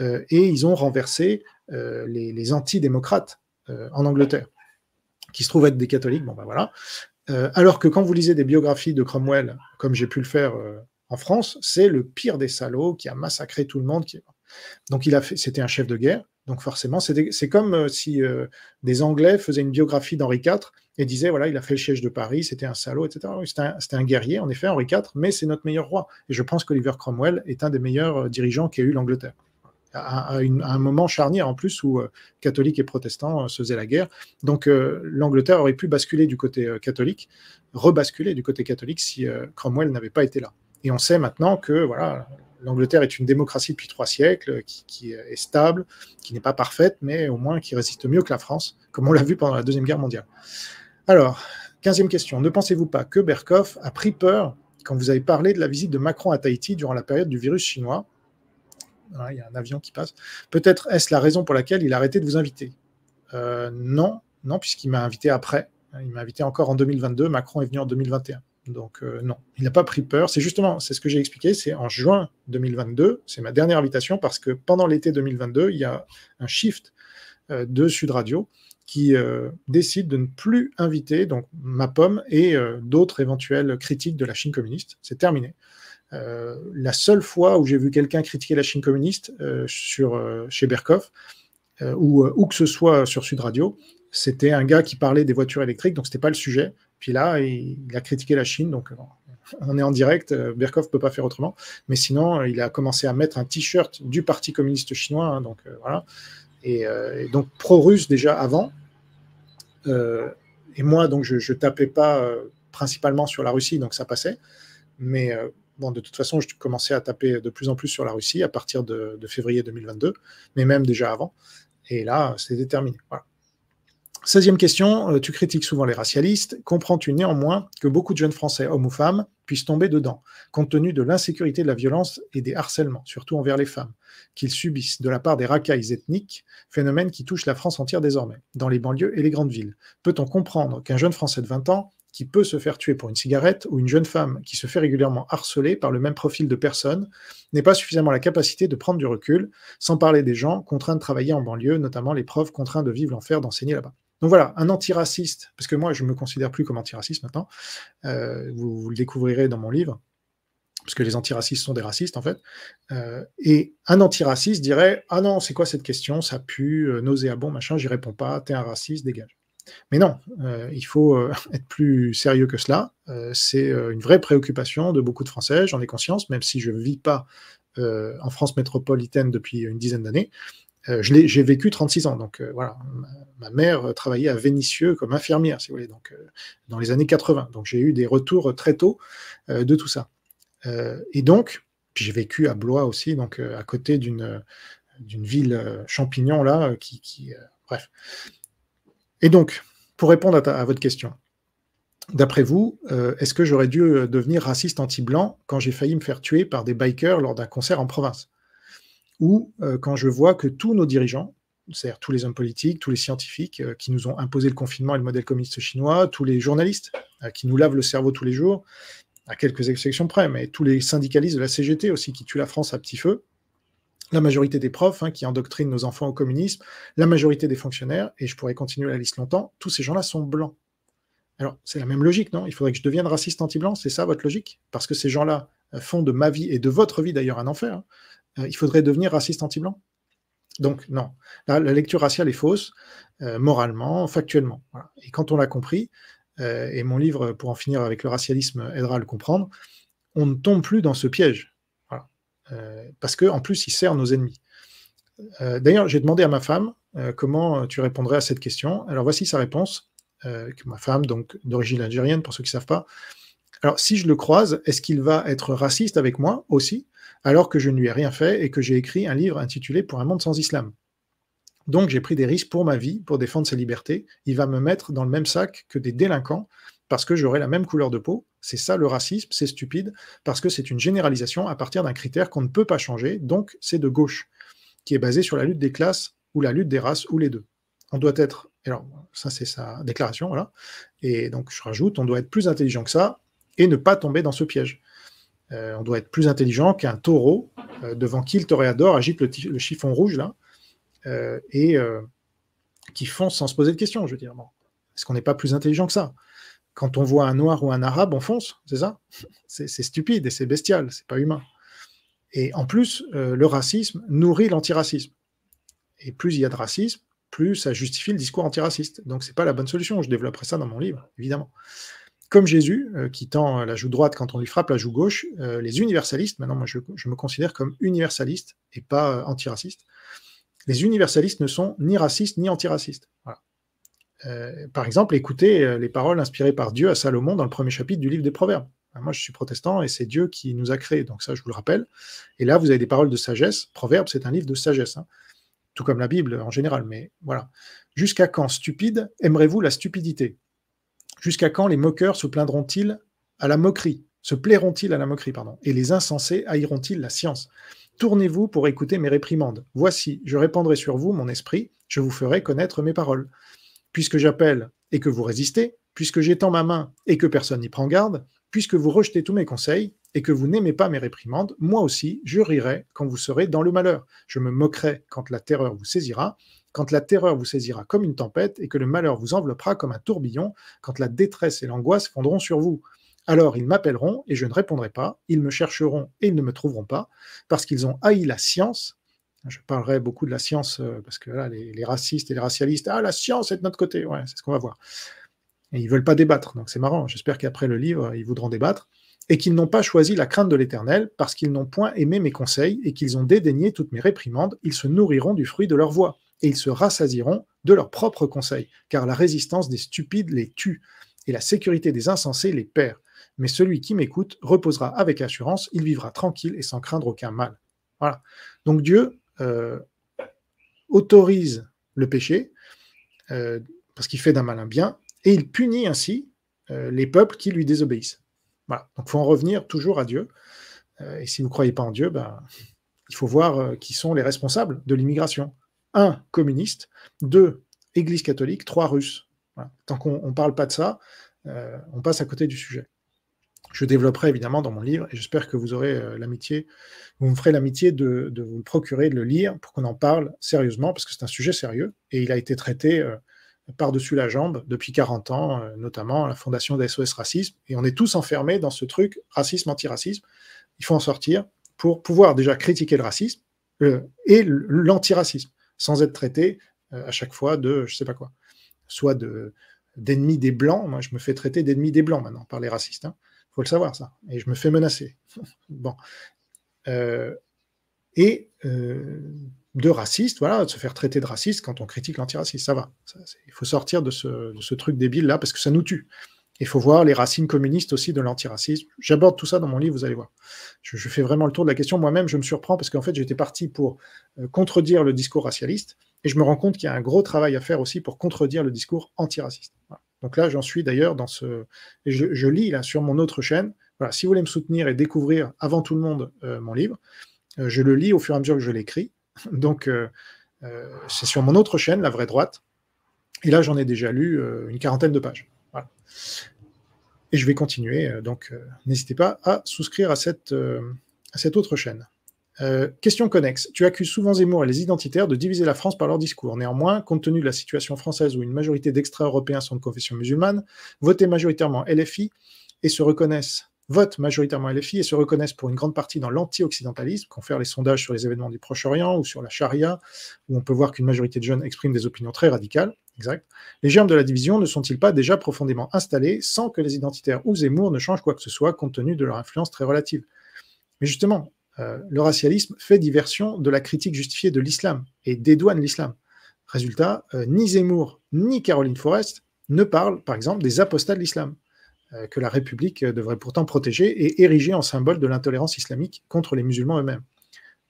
et ils ont renversé les, antidémocrates en Angleterre, qui se trouvent être des catholiques, bon ben voilà. alors que quand vous lisez des biographies de Cromwell, comme j'ai pu le faire en France, c'est le pire des salauds qui a massacré tout le monde. Donc il a fait, c'était un chef de guerre. Donc forcément, c'est comme euh, si euh, des Anglais faisaient une biographie d'Henri IV et disaient, voilà, il a fait le siège de Paris, c'était un salaud, etc. C'était un, guerrier, en effet, Henri IV, mais c'est notre meilleur roi. Et je pense qu'Oliver Cromwell est un des meilleurs euh, dirigeants qu'ait eu l'Angleterre. À, un moment charnière en plus où catholiques et protestants se faisaient la guerre. Donc l'Angleterre aurait pu basculer du côté catholique, rebasculer du côté catholique si Cromwell n'avait pas été là. Et on sait maintenant que voilà, l'Angleterre est une démocratie depuis trois siècles, qui, est stable, qui n'est pas parfaite, mais au moins qui résiste mieux que la France, comme on l'a vu pendant la Deuxième Guerre mondiale. Alors, quinzième question. Ne pensez-vous pas que Berkoff a pris peur quand vous avez parlé de la visite de Macron à Tahiti durant la période du virus chinois Il y a un avion qui passe. Peut-être est-ce la raison pour laquelle il a arrêté de vous inviter euh, Non, non, puisqu'il m'a invité après. Il m'a invité encore en 2022. Macron est venu en 2021. Donc euh, non, il n'a pas pris peur. C'est justement, c'est ce que j'ai expliqué, c'est en juin 2022, c'est ma dernière invitation parce que pendant l'été 2022, il y a un shift euh, de Sud Radio qui euh, décide de ne plus inviter donc ma pomme et d'autres éventuelles critiques de la Chine communiste. C'est terminé. la seule fois où j'ai vu quelqu'un critiquer la Chine communiste sur, chez Berkov, ou où que ce soit sur Sud Radio, c'était un gars qui parlait des voitures électriques, donc ce n'était pas le sujet. Puis là, il, a critiqué la Chine, donc euh, on est en direct, euh, Berkov ne peut pas faire autrement. Mais sinon, il a commencé à mettre un t-shirt du Parti communiste chinois, hein, donc euh, voilà. Et, donc pro-russe déjà avant. et moi, donc je, ne tapais pas principalement sur la Russie, donc ça passait. Mais bon, de toute façon, je commençais à taper de plus en plus sur la Russie à partir de, de février 2022, mais même déjà avant. Et là, c'était terminé. Voilà. 16e question, euh, tu critiques souvent les racialistes. Comprends-tu néanmoins que beaucoup de jeunes Français, hommes ou femmes, puissent tomber dedans, compte tenu de l'insécurité de la violence et des harcèlements, surtout envers les femmes, qu'ils subissent de la part des racailles ethniques, phénomène qui touche la France entière désormais, dans les banlieues et les grandes villes Peut-on comprendre qu'un jeune Français de 20 ans qui peut se faire tuer pour une cigarette ou une jeune femme qui se fait régulièrement harceler par le même profil de personne n'ait pas suffisamment la capacité de prendre du recul, sans parler des gens contraints de travailler en banlieue, notamment les profs contraints de vivre l'enfer d'enseigner là-bas. Donc voilà, un antiraciste, parce que moi je ne me considère plus comme antiraciste maintenant, euh, vous, le découvrirez dans mon livre, parce que les antiracistes sont des racistes en fait, euh, et un antiraciste dirait Ah non, c'est quoi cette question Ça pue, euh, nauséabond, machin, j'y réponds pas, t'es un raciste, dégage. Mais non, il faut être plus sérieux que cela. c'est une vraie préoccupation de beaucoup de Français, j'en ai conscience, même si je ne vis pas en France métropolitaine depuis une dizaine d'années, euh, j'ai vécu 36 ans, donc euh, voilà. Ma, mère euh, travaillait à Vénissieux comme infirmière, si vous voulez, donc dans les années 80. Donc j'ai eu des retours très tôt de tout ça. et donc, j'ai vécu à Blois aussi, donc à côté d'une ville champignon là, qui, bref. Et donc, pour répondre à, votre question, D'après vous, est-ce que j'aurais dû devenir raciste anti-blanc quand j'ai failli me faire tuer par des bikers lors d'un concert en province ou euh, quand je vois que tous nos dirigeants, c'est-à-dire tous les hommes politiques, tous les scientifiques euh, qui nous ont imposé le confinement et le modèle communiste chinois, tous les journalistes euh, qui nous lavent le cerveau tous les jours, à quelques exceptions près, mais tous les syndicalistes de la CGT aussi qui tuent la France à petit feu, la majorité des profs hein, qui endoctrinent nos enfants au communisme, la majorité des fonctionnaires, et je pourrais continuer la liste longtemps, tous ces gens-là sont blancs. Alors, c'est la même logique, non Il faudrait que je devienne raciste anti-blanc, c'est ça votre logique Parce que ces gens-là font de ma vie et de votre vie d'ailleurs un enfer. Hein. Euh, il faudrait devenir raciste anti-blanc Donc non, la, lecture raciale est fausse, euh, moralement, factuellement. Et quand on l'a compris, euh, et mon livre, pour en finir avec le racialisme, aidera à le comprendre, on ne tombe plus dans ce piège. Voilà. parce qu'en plus, il sert nos ennemis. D'ailleurs, j'ai demandé à ma femme comment tu répondrais à cette question. Alors voici sa réponse, que ma femme, donc d'origine algérienne, pour ceux qui ne savent pas, alors, si je le croise, est-ce qu'il va être raciste avec moi aussi alors que je ne lui ai rien fait et que j'ai écrit un livre intitulé Pour un monde sans islam. Donc j'ai pris des risques pour ma vie, pour défendre sa liberté. Il va me mettre dans le même sac que des délinquants parce que j'aurai la même couleur de peau. C'est ça le racisme, c'est stupide, parce que c'est une généralisation à partir d'un critère qu'on ne peut pas changer, donc c'est de gauche, qui est basé sur la lutte des classes ou la lutte des races ou les deux. On doit être, alors ça c'est sa déclaration, voilà, et donc je rajoute, on doit être plus intelligent que ça et ne pas tomber dans ce piège. Euh, on doit être plus intelligent qu'un taureau euh, devant qui le toréador agite le, chiffon rouge là euh, et qui fonce sans se poser de questions. Je veux dire, est-ce qu'on n'est pas plus intelligent que ça Quand on voit un noir ou un arabe, on fonce, c'est ça C'est stupide et c'est bestial, c'est pas humain. Et en plus, le racisme nourrit l'antiracisme. Et plus il y a de racisme, plus ça justifie le discours antiraciste. Donc c'est pas la bonne solution. Je développerai ça dans mon livre, évidemment comme Jésus, euh, qui tend euh, la joue droite quand on lui frappe la joue gauche, euh, les universalistes, maintenant moi je, me considère comme universaliste et pas antiraciste, les universalistes ne sont ni racistes ni antiracistes. par exemple, écoutez les paroles inspirées par Dieu à Salomon dans le premier chapitre du livre des Proverbes. moi je suis protestant et c'est Dieu qui nous a créés, donc ça je vous le rappelle. Et là vous avez des paroles de sagesse. Proverbes c'est un livre de sagesse. Hein. tout comme la Bible en général, mais voilà. Jusqu'à quand, stupide, aimerez-vous la stupidité Jusqu'à quand les moqueurs se plaindront-ils à la moquerie Se plairont-ils à la moquerie, pardon Et les insensés haïront-ils la science Tournez-vous pour écouter mes réprimandes. Voici, je répandrai sur vous mon esprit, je vous ferai connaître mes paroles. Puisque j'appelle et que vous résistez, puisque j'étends ma main et que personne n'y prend garde, puisque vous rejetez tous mes conseils et que vous n'aimez pas mes réprimandes, moi aussi, je rirai quand vous serez dans le malheur. Je me moquerai quand la terreur vous saisira quand la terreur vous saisira comme une tempête et que le malheur vous enveloppera comme un tourbillon, quand la détresse et l'angoisse fondront sur vous. Alors ils m'appelleront et je ne répondrai pas, ils me chercheront et ils ne me trouveront pas, parce qu'ils ont haï la science. Je parlerai beaucoup de la science, euh, parce que là, les, racistes et les racialistes, ah, la science est de notre côté, ouais, c'est ce qu'on va voir. Et ils ne veulent pas débattre, donc c'est marrant, j'espère qu'après le livre, ils voudront débattre et qu'ils n'ont pas choisi la crainte de l'Éternel, parce qu'ils n'ont point aimé mes conseils, et qu'ils ont dédaigné toutes mes réprimandes, ils se nourriront du fruit de leur voix et ils se rassasieront de leurs propres conseils, car la résistance des stupides les tue, et la sécurité des insensés les perd. Mais celui qui m'écoute reposera avec assurance, il vivra tranquille et sans craindre aucun mal. Voilà. Donc Dieu euh, autorise le péché, euh, parce qu'il fait d'un mal un bien, et il punit ainsi euh, les peuples qui lui désobéissent. Voilà. Donc il faut en revenir toujours à Dieu. et si vous ne croyez pas en Dieu, ben, il faut voir qui sont les responsables de l'immigration un, communiste, deux, Église catholique, trois, russes. Tant qu'on ne parle pas de ça, euh, on passe à côté du sujet. Je développerai évidemment dans mon livre et j'espère que vous aurez euh, l'amitié, vous me ferez l'amitié de, vous le procurer, de le lire pour qu'on en parle sérieusement parce que c'est un sujet sérieux et il a été traité euh, par-dessus la jambe depuis 40 ans, notamment à la fondation d'SOS SOS Racisme. Et on est tous enfermés dans ce truc racisme, antiracisme. Il faut en sortir pour pouvoir déjà critiquer le racisme et l'antiracisme sans être traité euh, à chaque fois de je sais pas quoi, soit de d'ennemis des blancs. Moi, je me fais traiter d'ennemi des blancs maintenant par les racistes. Il hein. Faut le savoir ça. Et je me fais menacer. bon. Euh, et euh, de raciste, voilà, de se faire traiter de raciste quand on critique l'antiraciste, ça va. Il faut sortir de ce truc débile là parce que ça nous tue. Il faut voir les racines communistes aussi de l'antiracisme. J'aborde tout ça dans mon livre, vous allez voir. Je, fais vraiment le tour de la question. Moi-même, je me surprends parce qu'en fait, j'étais parti pour euh, contredire le discours racialiste et je me rends compte qu'il y a un gros travail à faire aussi pour contredire le discours antiraciste. Donc là, j'en suis d'ailleurs dans ce. Je, lis là sur mon autre chaîne. Voilà, si vous voulez me soutenir et découvrir avant tout le monde euh, mon livre, euh, je le lis au fur et à mesure que je l'écris. Donc c'est sur mon autre chaîne, La Vraie Droite. Et là, j'en ai déjà lu une quarantaine de pages. Et je vais continuer, euh, donc euh, n'hésitez pas à souscrire à cette, euh, cette autre chaîne. question connexe. Tu accuses souvent Zemmour et les identitaires de diviser la France par leur discours. Néanmoins, compte tenu de la situation française où une majorité d'extra-européens sont de confession musulmane, votez majoritairement LFI et se reconnaissent votent majoritairement LFI et se reconnaissent pour une grande partie dans l'anti-occidentalisme, qu'on fait les sondages sur les événements du Proche-Orient ou sur la charia, où on peut voir qu'une majorité de jeunes expriment des opinions très radicales. Exact. Les germes de la division ne sont-ils pas déjà profondément installés sans que les identitaires ou Zemmour ne changent quoi que ce soit compte tenu de leur influence très relative Mais justement, euh, le racialisme fait diversion de la critique justifiée de l'islam et dédouane l'islam. Résultat, euh, ni Zemmour ni Caroline Forrest ne parlent, par exemple, des apostats de l'islam. Euh, que la République euh, devrait pourtant protéger et ériger en symbole de l'intolérance islamique contre les musulmans eux-mêmes.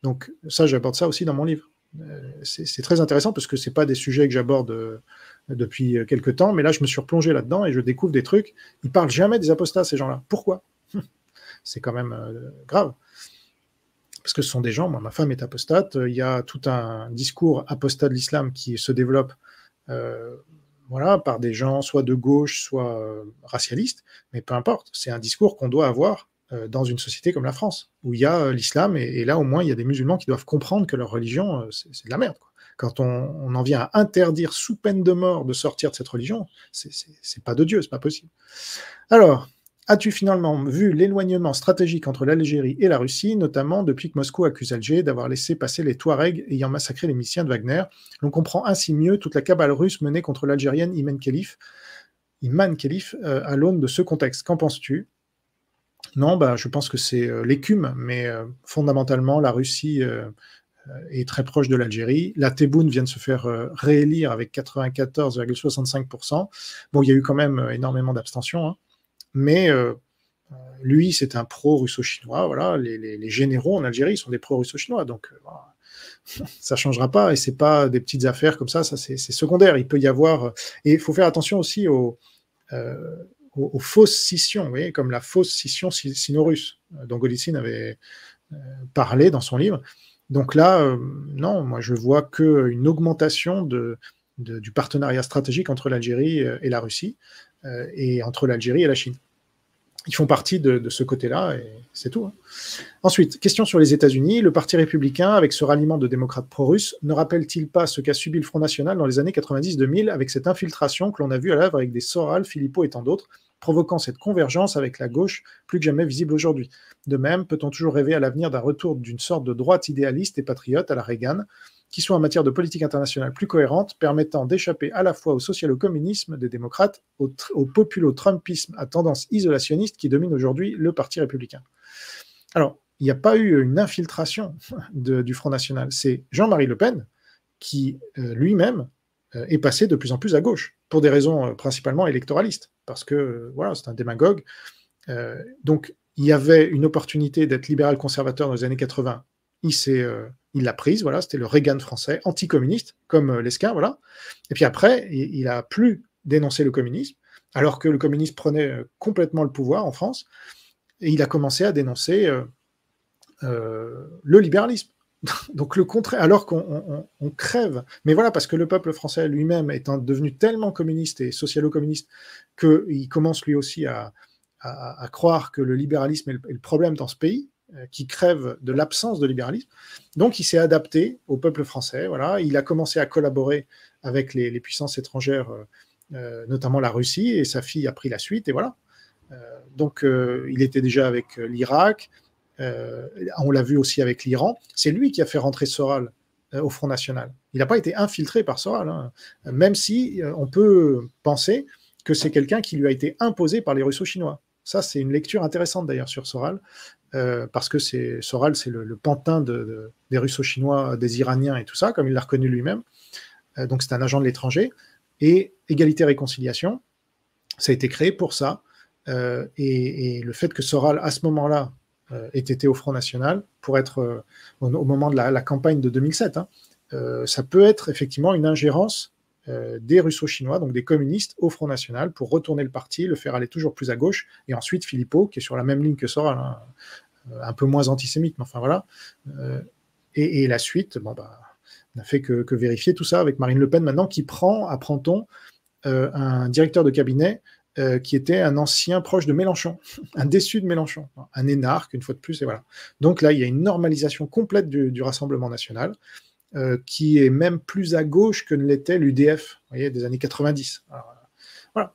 Donc ça, j'aborde ça aussi dans mon livre. Euh, c'est très intéressant parce que ce pas des sujets que j'aborde depuis quelque temps, mais là, je me suis replongé là-dedans et je découvre des trucs. Ils parlent jamais des apostats, ces gens-là. Pourquoi C'est quand même grave. Parce que ce sont des gens, moi, ma femme est apostate, il y a tout un discours apostat de l'islam qui se développe voilà, par des gens soit de gauche, soit euh, racialistes, mais peu importe, c'est un discours qu'on doit avoir euh, dans une société comme la France, où il y a euh, l'islam, et, là au moins il y a des musulmans qui doivent comprendre que leur religion, c'est de la merde. Quand on, on, en vient à interdire sous peine de mort de sortir de cette religion, c'est pas de Dieu, c'est pas possible. Alors, As-tu finalement vu l'éloignement stratégique entre l'Algérie et la Russie, notamment depuis que Moscou accuse Alger d'avoir laissé passer les Touaregs ayant massacré les missions de Wagner L'on comprend ainsi mieux toute la cabale russe menée contre l'Algérienne Iman Khalif, Iman Khalif euh, à l'aune de ce contexte. Qu'en penses-tu Non, bah, je pense que c'est euh, l'écume, mais euh, fondamentalement, la Russie est très proche de l'Algérie. La Tebboune vient de se faire réélire avec 94,65%. Bon, il y a eu quand même énormément d'abstention. Hein mais euh, lui, c'est un pro-russo-chinois. Voilà, les, généraux en Algérie sont des pro-russo-chinois, donc euh, ça changera pas. Et c'est pas des petites affaires comme ça. c'est secondaire. Il peut y avoir. Euh, et il faut faire attention aussi aux, fausses scissions, comme la fausse scission sino-russe dont Golitsyn avait parlé dans son livre. Donc là, non, moi je vois qu'une augmentation du partenariat stratégique entre l'Algérie et la Russie, euh, et entre l'Algérie et la Chine. Ils font partie de, ce côté-là, et c'est tout. Hein. Ensuite, question sur les États-Unis. Le Parti républicain, avec ce ralliement de démocrates pro-russes, ne rappelle-t-il pas ce qu'a subi le Front National dans les années 90-2000 avec cette infiltration que l'on a vue à l'œuvre avec des Soral, Philippot et tant d'autres, provoquant cette convergence avec la gauche plus que jamais visible aujourd'hui De même, peut-on toujours rêver à l'avenir d'un retour d'une sorte de droite idéaliste et patriote à la Reagan qui soit en matière de politique internationale plus cohérente, permettant d'échapper à la fois au social-communisme des démocrates, au, au populo-trumpisme à tendance isolationniste qui domine aujourd'hui le Parti républicain. Alors, il n'y a pas eu une infiltration du Front National. C'est Jean-Marie Le Pen qui, euh, lui-même, euh, est passé de plus en plus à gauche, pour des raisons euh, principalement électoralistes, parce que voilà, c'est un démagogue. donc, il y avait une opportunité d'être libéral conservateur dans les années 80 euh, il l'a prise, voilà, c'était le Reagan français, anticommuniste, comme euh, l'esquin. voilà. Et puis après, il, n'a a plus dénoncé le communisme, alors que le communisme prenait euh, complètement le pouvoir en France, et il a commencé à dénoncer le libéralisme. Donc le contraire, alors qu'on crève. Mais voilà, parce que le peuple français lui-même est devenu tellement communiste et socialo-communiste qu'il commence lui aussi à, croire que le libéralisme est le problème dans ce pays, euh, qui crève de l'absence de libéralisme. Donc il s'est adapté au peuple français. Voilà, il a commencé à collaborer avec les, puissances étrangères, euh, euh, notamment la Russie, et sa fille a pris la suite. Et voilà. donc il était déjà avec l'Irak. on l'a vu aussi avec l'Iran. C'est lui qui a fait rentrer Soral au Front National. Il n'a pas été infiltré par Soral, hein. même si on peut penser que c'est quelqu'un qui lui a été imposé par les Russo-Chinois. Ça, c'est une lecture intéressante d'ailleurs sur Soral. Euh, parce que c'est Soral, c'est le, pantin des Russo-Chinois, des Iraniens et tout ça, comme il l'a reconnu lui-même. Euh, donc c'est un agent de l'étranger. Et égalité réconciliation, ça a été créé pour ça. Euh, et, le fait que Soral, à ce moment-là, ait été au Front National, pour être au, moment de la, campagne de 2007, hein, ça peut être effectivement une ingérence euh, des russo-chinois, donc des communistes, au Front National pour retourner le parti, le faire aller toujours plus à gauche. Et ensuite, Philippot, qui est sur la même ligne que Soral, hein, euh, un peu moins antisémite, mais enfin voilà. Euh, et, la suite, bon, bah, n'a fait que, vérifier tout ça avec Marine Le Pen maintenant, qui prend, apprend-on, un directeur de cabinet qui était un ancien proche de Mélenchon, un déçu de Mélenchon, un énarque, une fois de plus, et voilà. Donc là, il y a une normalisation complète du Rassemblement national. Euh, qui est même plus à gauche que ne l'était l'UDF, des années 90. Euh, voilà.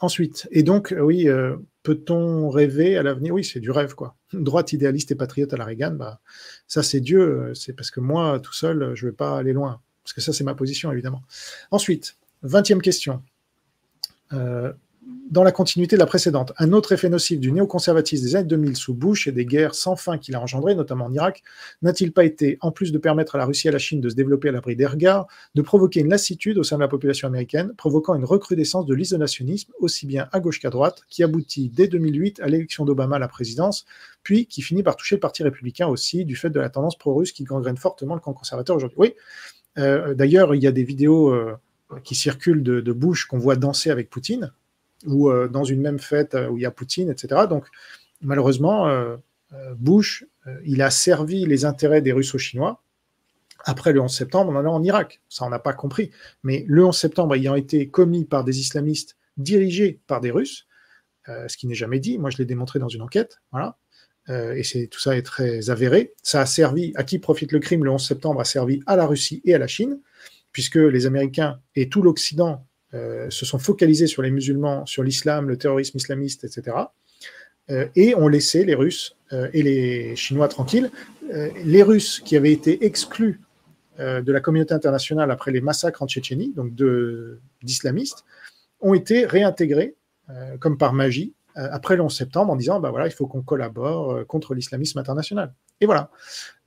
Ensuite, et donc, euh, oui, peut-on rêver à l'avenir Oui, c'est du rêve, quoi. Droite idéaliste et patriote à la Reagan, bah, ça c'est Dieu, c'est parce que moi, tout seul, je ne vais pas aller loin. Parce que ça, c'est ma position, évidemment. Ensuite, 20e question. Euh, dans la continuité de la précédente, un autre effet nocif du néoconservatisme des années 2000 sous Bush et des guerres sans fin qu'il a engendrées, notamment en Irak, n'a-t-il pas été, en plus de permettre à la Russie et à la Chine de se développer à l'abri des regards, de provoquer une lassitude au sein de la population américaine, provoquant une recrudescence de l'isolationnisme, aussi bien à gauche qu'à droite, qui aboutit dès 2008 à l'élection d'Obama à la présidence, puis qui finit par toucher le Parti républicain aussi, du fait de la tendance pro-russe qui gangrène fortement le camp conservateur aujourd'hui. Oui, euh, d'ailleurs, il y a des vidéos... Euh, qui circulent de, de Bush qu'on voit danser avec Poutine, ou euh, dans une même fête euh, où il y a Poutine, etc. Donc, malheureusement, euh, Bush, il a servi les intérêts des Russes aux chinois Après le 11 septembre, on en est en Irak. Ça, on n'a pas compris. Mais le 11 septembre ayant été commis par des islamistes dirigés par des Russes, ce qui n'est jamais dit, moi je l'ai démontré dans une enquête, voilà. et c'est, tout ça est très avéré. Ça a servi, à qui profite le crime le 11 septembre, a servi à la Russie et à la Chine, puisque les Américains et tout l'Occident euh, se sont focalisés sur les musulmans, sur l'islam, le terrorisme islamiste, etc. Euh, et ont laissé les Russes euh, et les Chinois tranquilles. les Russes qui avaient été exclus de la communauté internationale après les massacres en Tchétchénie, donc d'islamistes, ont été réintégrés comme par magie après le 11 septembre en disant bah voilà il faut qu'on collabore contre l'islamisme international. Et voilà.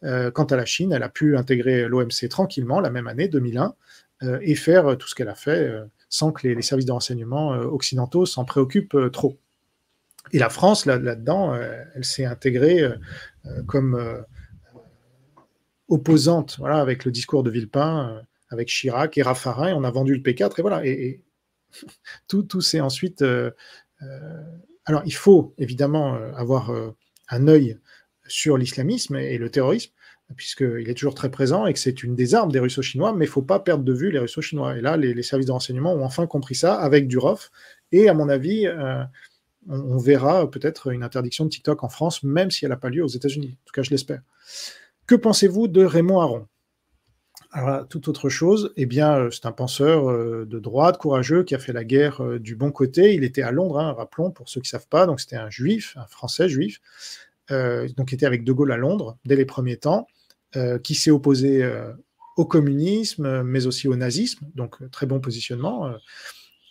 quant à la Chine, elle a pu intégrer l'OMC tranquillement la même année 2001 euh, et faire euh, tout ce qu'elle a fait euh, sans que les, services de renseignement occidentaux s'en préoccupent trop. Et la France, là-dedans, elle s'est intégrée comme opposante voilà, avec le discours de Villepin, avec Chirac et Raffarin. On a vendu le P4 et voilà. Et, tout, tout c'est ensuite. alors, il faut évidemment avoir un œil sur l'islamisme et, le terrorisme, puisqu'il est toujours très présent et que c'est une des armes des russo-chinois, mais il ne faut pas perdre de vue les russo-chinois. Et là, les, services de renseignement ont enfin compris ça avec Duroff, Et à mon avis, euh, on, verra peut-être une interdiction de TikTok en France, même si elle n'a pas lieu aux États-Unis. En tout cas, je l'espère. Que pensez-vous de Raymond Aron alors, toute autre chose, eh bien, euh, c'est un penseur euh, de droite, courageux, qui a fait la guerre du bon côté. Il était à Londres, hein, rappelons, pour ceux qui ne savent pas, donc c'était un juif, un français juif, donc donc était avec De Gaulle à Londres dès les premiers temps. Euh, qui s'est opposé euh, au communisme, mais aussi au nazisme, donc euh, très bon positionnement.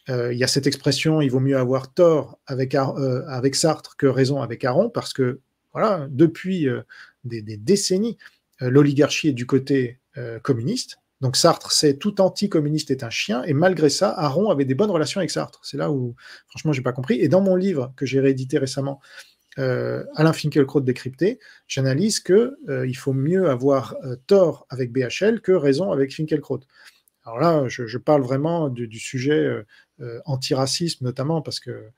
il y a cette expression, il vaut mieux avoir tort avec, avec Sartre que raison avec Aron, parce que voilà, depuis des, décennies, l'oligarchie est du côté communiste, donc Sartre, c'est tout anticommuniste est un chien, et malgré ça, Aron avait des bonnes relations avec Sartre. C'est là où, franchement, j'ai pas compris. Et dans mon livre que j'ai réédité récemment, euh, Alain Finkielkraut décrypté, j'analyse que euh, il faut mieux avoir euh, tort avec BHL que raison avec Finkielkraut. Alors là, je, parle vraiment du, sujet antiracisme notamment parce que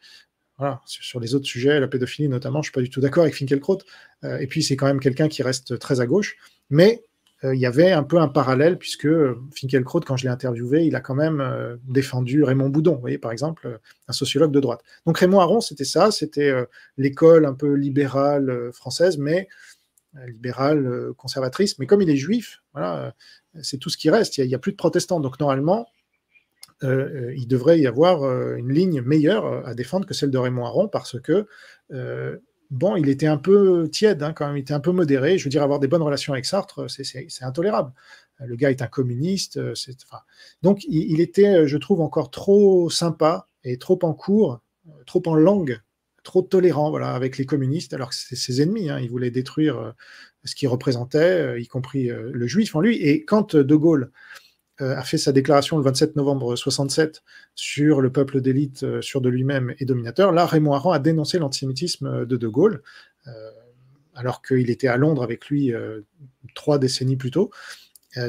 sur les autres sujets, la pédophilie notamment, je suis pas du tout d'accord avec Finkielkraut. et puis c'est quand même quelqu'un qui reste très à gauche, mais euh, il y avait un peu un parallèle, puisque euh, Finkielkraut, quand je l'ai interviewé, il a quand même euh, défendu Raymond Boudon, vous voyez, par exemple, un sociologue de droite. Donc Raymond Aron, c'était ça, c'était l'école un peu libérale française, mais libérale, conservatrice, mais comme il est juif, voilà, c'est tout ce qui reste, il n'y a, plus de protestants. Donc normalement, il devrait y avoir une ligne meilleure à défendre que celle de Raymond Aron, parce que bon, il était un peu tiède hein, quand même, il était un peu modéré. Je veux dire, avoir des bonnes relations avec Sartre, c'est intolérable. Le gars est un communiste. Euh, donc, il, était, euh, je trouve, encore trop sympa et trop en cours, euh, trop en langue, trop tolérant voilà, avec les communistes, alors que c'est ses ennemis. Hein. il voulait détruire ce qu'il représentait, y compris le juif en lui. Et quand De Gaulle euh, a fait sa déclaration le 27 novembre 67 sur le peuple d'élite, euh, sur de lui-même et dominateur, là, Raymond Aron a dénoncé l'antisémitisme euh, de De Gaulle, alors qu'il était à Londres avec lui trois décennies plus tôt.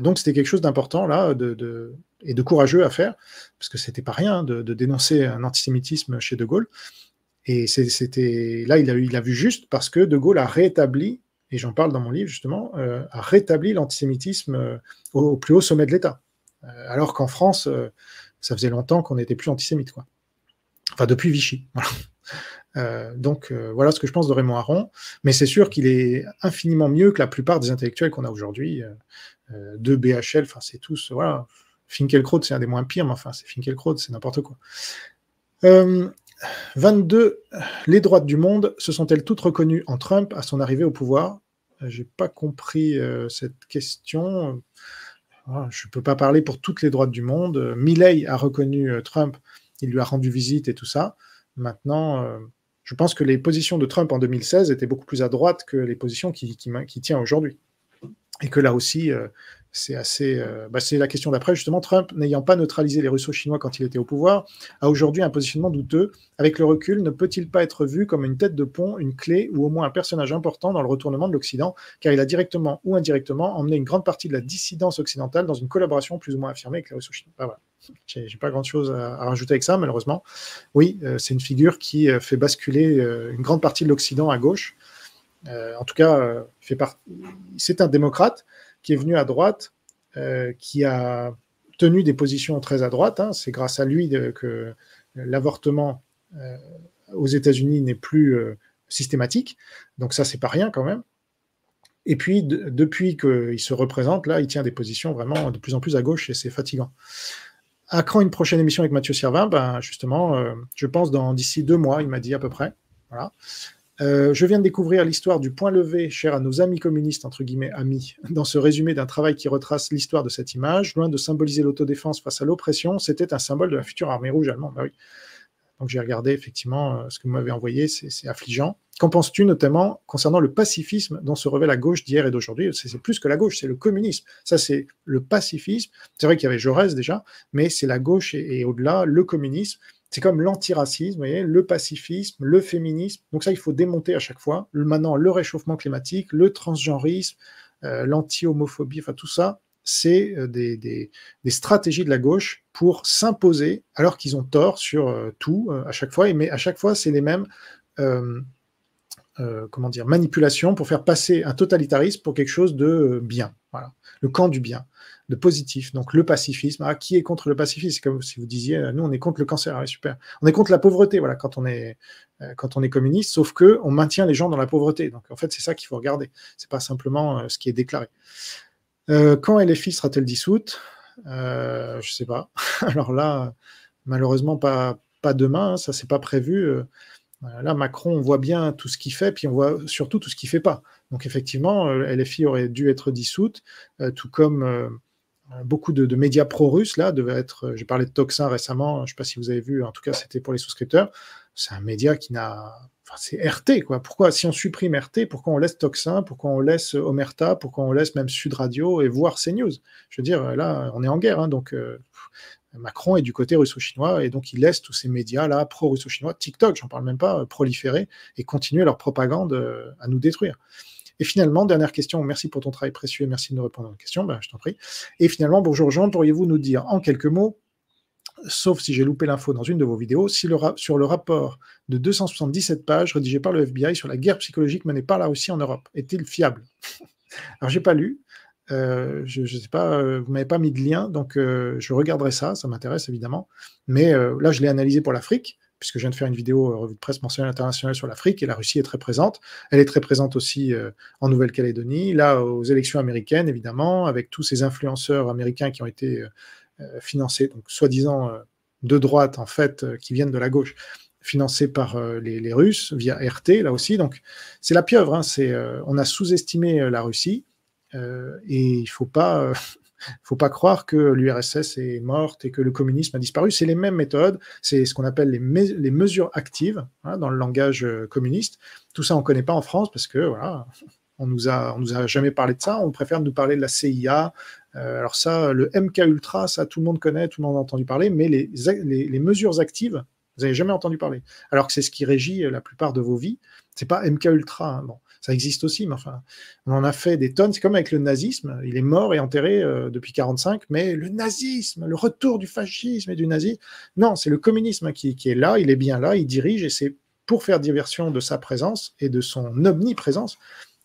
donc c'était quelque chose d'important, là, de, et de courageux à faire, parce que c'était pas rien hein, de, dénoncer un antisémitisme chez De Gaulle. Et c'était là, il a, vu juste parce que De Gaulle a rétabli, et j'en parle dans mon livre justement, a rétabli l'antisémitisme au, plus haut sommet de l'État. Euh, alors qu'en France, euh, ça faisait longtemps qu'on n'était plus antisémite. Quoi. Enfin, depuis Vichy. Euh, donc voilà ce que je pense de Raymond Aron, mais c'est sûr qu'il est infiniment mieux que la plupart des intellectuels qu'on a aujourd'hui, de BHL, enfin c'est tous, voilà, Finkelkraut c'est un des moins pires, mais enfin c'est Finkelkraut, c'est n'importe quoi. 22. Les droites du monde se sont-elles toutes reconnues en Trump à son arrivée au pouvoir J'ai pas compris cette question. Je ne peux pas parler pour toutes les droites du monde. Euh, Milley a reconnu euh, Trump, il lui a rendu visite et tout ça. Maintenant, euh, je pense que les positions de Trump en 2016 étaient beaucoup plus à droite que les positions qu'il tient aujourd'hui. Et que là aussi, c'est assez. Euh, bah, c'est la question d'après, justement. Trump, n'ayant pas neutralisé les Russos chinois quand il était au pouvoir, a aujourd'hui un positionnement douteux. Avec le recul, ne peut-il pas être vu comme une tête de pont, une clé ou au moins un personnage important dans le retournement de l'Occident, car il a directement ou indirectement emmené une grande partie de la dissidence occidentale dans une collaboration plus ou moins affirmée avec les Russos chinois Je ah, voilà. pas grand-chose à, rajouter avec ça, malheureusement. Oui, euh, c'est une figure qui euh, fait basculer une grande partie de l'Occident à gauche. en tout cas, c'est un démocrate qui est venu à droite, euh, qui a tenu des positions très à droite. Hein. C'est grâce à lui que l'avortement euh, aux États-Unis n'est plus euh, systématique. Donc ça, c'est pas rien quand même. Et puis, depuis qu'il se représente, là, il tient des positions vraiment de plus en plus à gauche et c'est fatigant. À quand une prochaine émission avec Mathieu Servin ben, Justement, je pense dans d'ici deux mois, il m'a dit à peu près. Voilà. Euh, je viens de découvrir l'histoire du point levé, cher à nos amis communistes, entre guillemets amis, dans ce résumé d'un travail qui retrace l'histoire de cette image. Loin de symboliser l'autodéfense face à l'oppression, c'était un symbole de la future armée rouge allemande. Bah Donc j'ai regardé effectivement euh, ce que vous m'avez envoyé, c'est affligeant. Qu'en penses-tu notamment concernant le pacifisme dont se revêt la gauche d'hier et d'aujourd'hui C'est plus que la gauche, c'est le communisme. Ça, c'est le pacifisme. C'est vrai qu'il y avait Jaurès déjà, mais c'est la gauche et au-delà le communisme. C'est comme l'antiracisme, le pacifisme, le féminisme. Donc ça, il faut démonter à chaque fois. Maintenant, le réchauffement climatique, le transgenrisme, euh, l'anti-homophobie, enfin tout ça, c'est euh, des, stratégies de la gauche pour s'imposer alors qu'ils ont tort sur euh, tout à chaque fois. Et, mais à chaque fois, c'est les mêmes euh, comment dire, manipulation pour faire passer un totalitarisme pour quelque chose de bien. Voilà. Le camp du bien, de positif. Donc le pacifisme. Ah, qui est contre le pacifisme C'est comme si vous disiez, euh, nous, on est contre le cancer. Ah, super. On est contre la pauvreté, voilà, quand on est, euh, quand on est communiste, sauf que on maintient les gens dans la pauvreté. Donc en fait, c'est ça qu'il faut regarder. Ce n'est pas simplement ce qui est déclaré. quand LFI sera-t-elle dissoute Je ne sais pas. Alors là, malheureusement, pas, pas demain. Hein, ça, c'est pas prévu. Là, Macron, on voit bien tout ce qu'il fait, puis on voit surtout tout ce qu'il ne fait pas. Donc effectivement, euh, LFI aurait dû être dissoute, euh, tout comme euh, beaucoup de, médias pro-russes, là, devaient être, j'ai parlé de Toxin récemment, je ne sais pas si vous avez vu, en tout cas c'était pour les souscripteurs, c'est un média qui n'a... Enfin, c'est RT, quoi. Pourquoi, si on supprime RT, pourquoi on laisse Toxin, pourquoi on laisse Omerta, pourquoi on laisse même Sud Radio et voir CNews Je veux dire, là, on est en guerre, hein, donc... Macron est du côté russo-chinois et donc il laisse tous ces médias-là pro-russo-chinois, TikTok, j'en parle même pas, euh, proliférer et continuer leur propagande euh, à nous détruire. Et finalement, dernière question, merci pour ton travail précieux et merci de nous répondre à nos questions, bah, je t'en prie. Et finalement, bonjour Jean, pourriez-vous nous dire en quelques mots, sauf si j'ai loupé l'info dans une de vos vidéos, si le sur le rapport de 277 pages rédigé par le FBI sur la guerre psychologique menée par la Russie en Europe Est-il fiable Alors, j'ai pas lu, euh, je ne sais pas, euh, vous m'avez pas mis de lien, donc euh, je regarderai ça, ça m'intéresse évidemment. Mais là, je l'ai analysé pour l'Afrique, puisque je viens de faire une vidéo revue de presse mensuelle internationale sur l'Afrique, et la Russie est très présente. Elle est très présente aussi en Nouvelle-Calédonie, là aux élections américaines, évidemment, avec tous ces influenceurs américains qui ont été financés, donc soi-disant de droite, en fait, qui viennent de la gauche, financés par les, Russes via RT, là aussi. Donc c'est la pieuvre, hein, on a sous-estimé la Russie, euh, et il ne faut pas euh, faut pas croire que l'URSS est morte et que le communisme a disparu. C'est les mêmes méthodes, c'est ce qu'on appelle les, les, mesures actives hein, dans le langage euh, communiste. Tout ça, on ne connaît pas en France parce que voilà, on nous a, nous a jamais parlé de ça. On préfère nous parler de la CIA. alors ça, le MK Ultra, ça tout le monde connaît, tout le monde a entendu parler, mais les, mesures actives, vous n'avez jamais entendu parler. Alors que c'est ce qui régit la plupart de vos vies. C'est pas MK Ultra. Hein, bon ça existe aussi, mais enfin, on en a fait des tonnes. C'est comme avec le nazisme, il est mort et enterré euh, depuis 45, mais le nazisme, le retour du fascisme et du nazisme, non, c'est le communisme qui, est là, il est bien là, il dirige, et c'est pour faire diversion de sa présence et de son omniprésence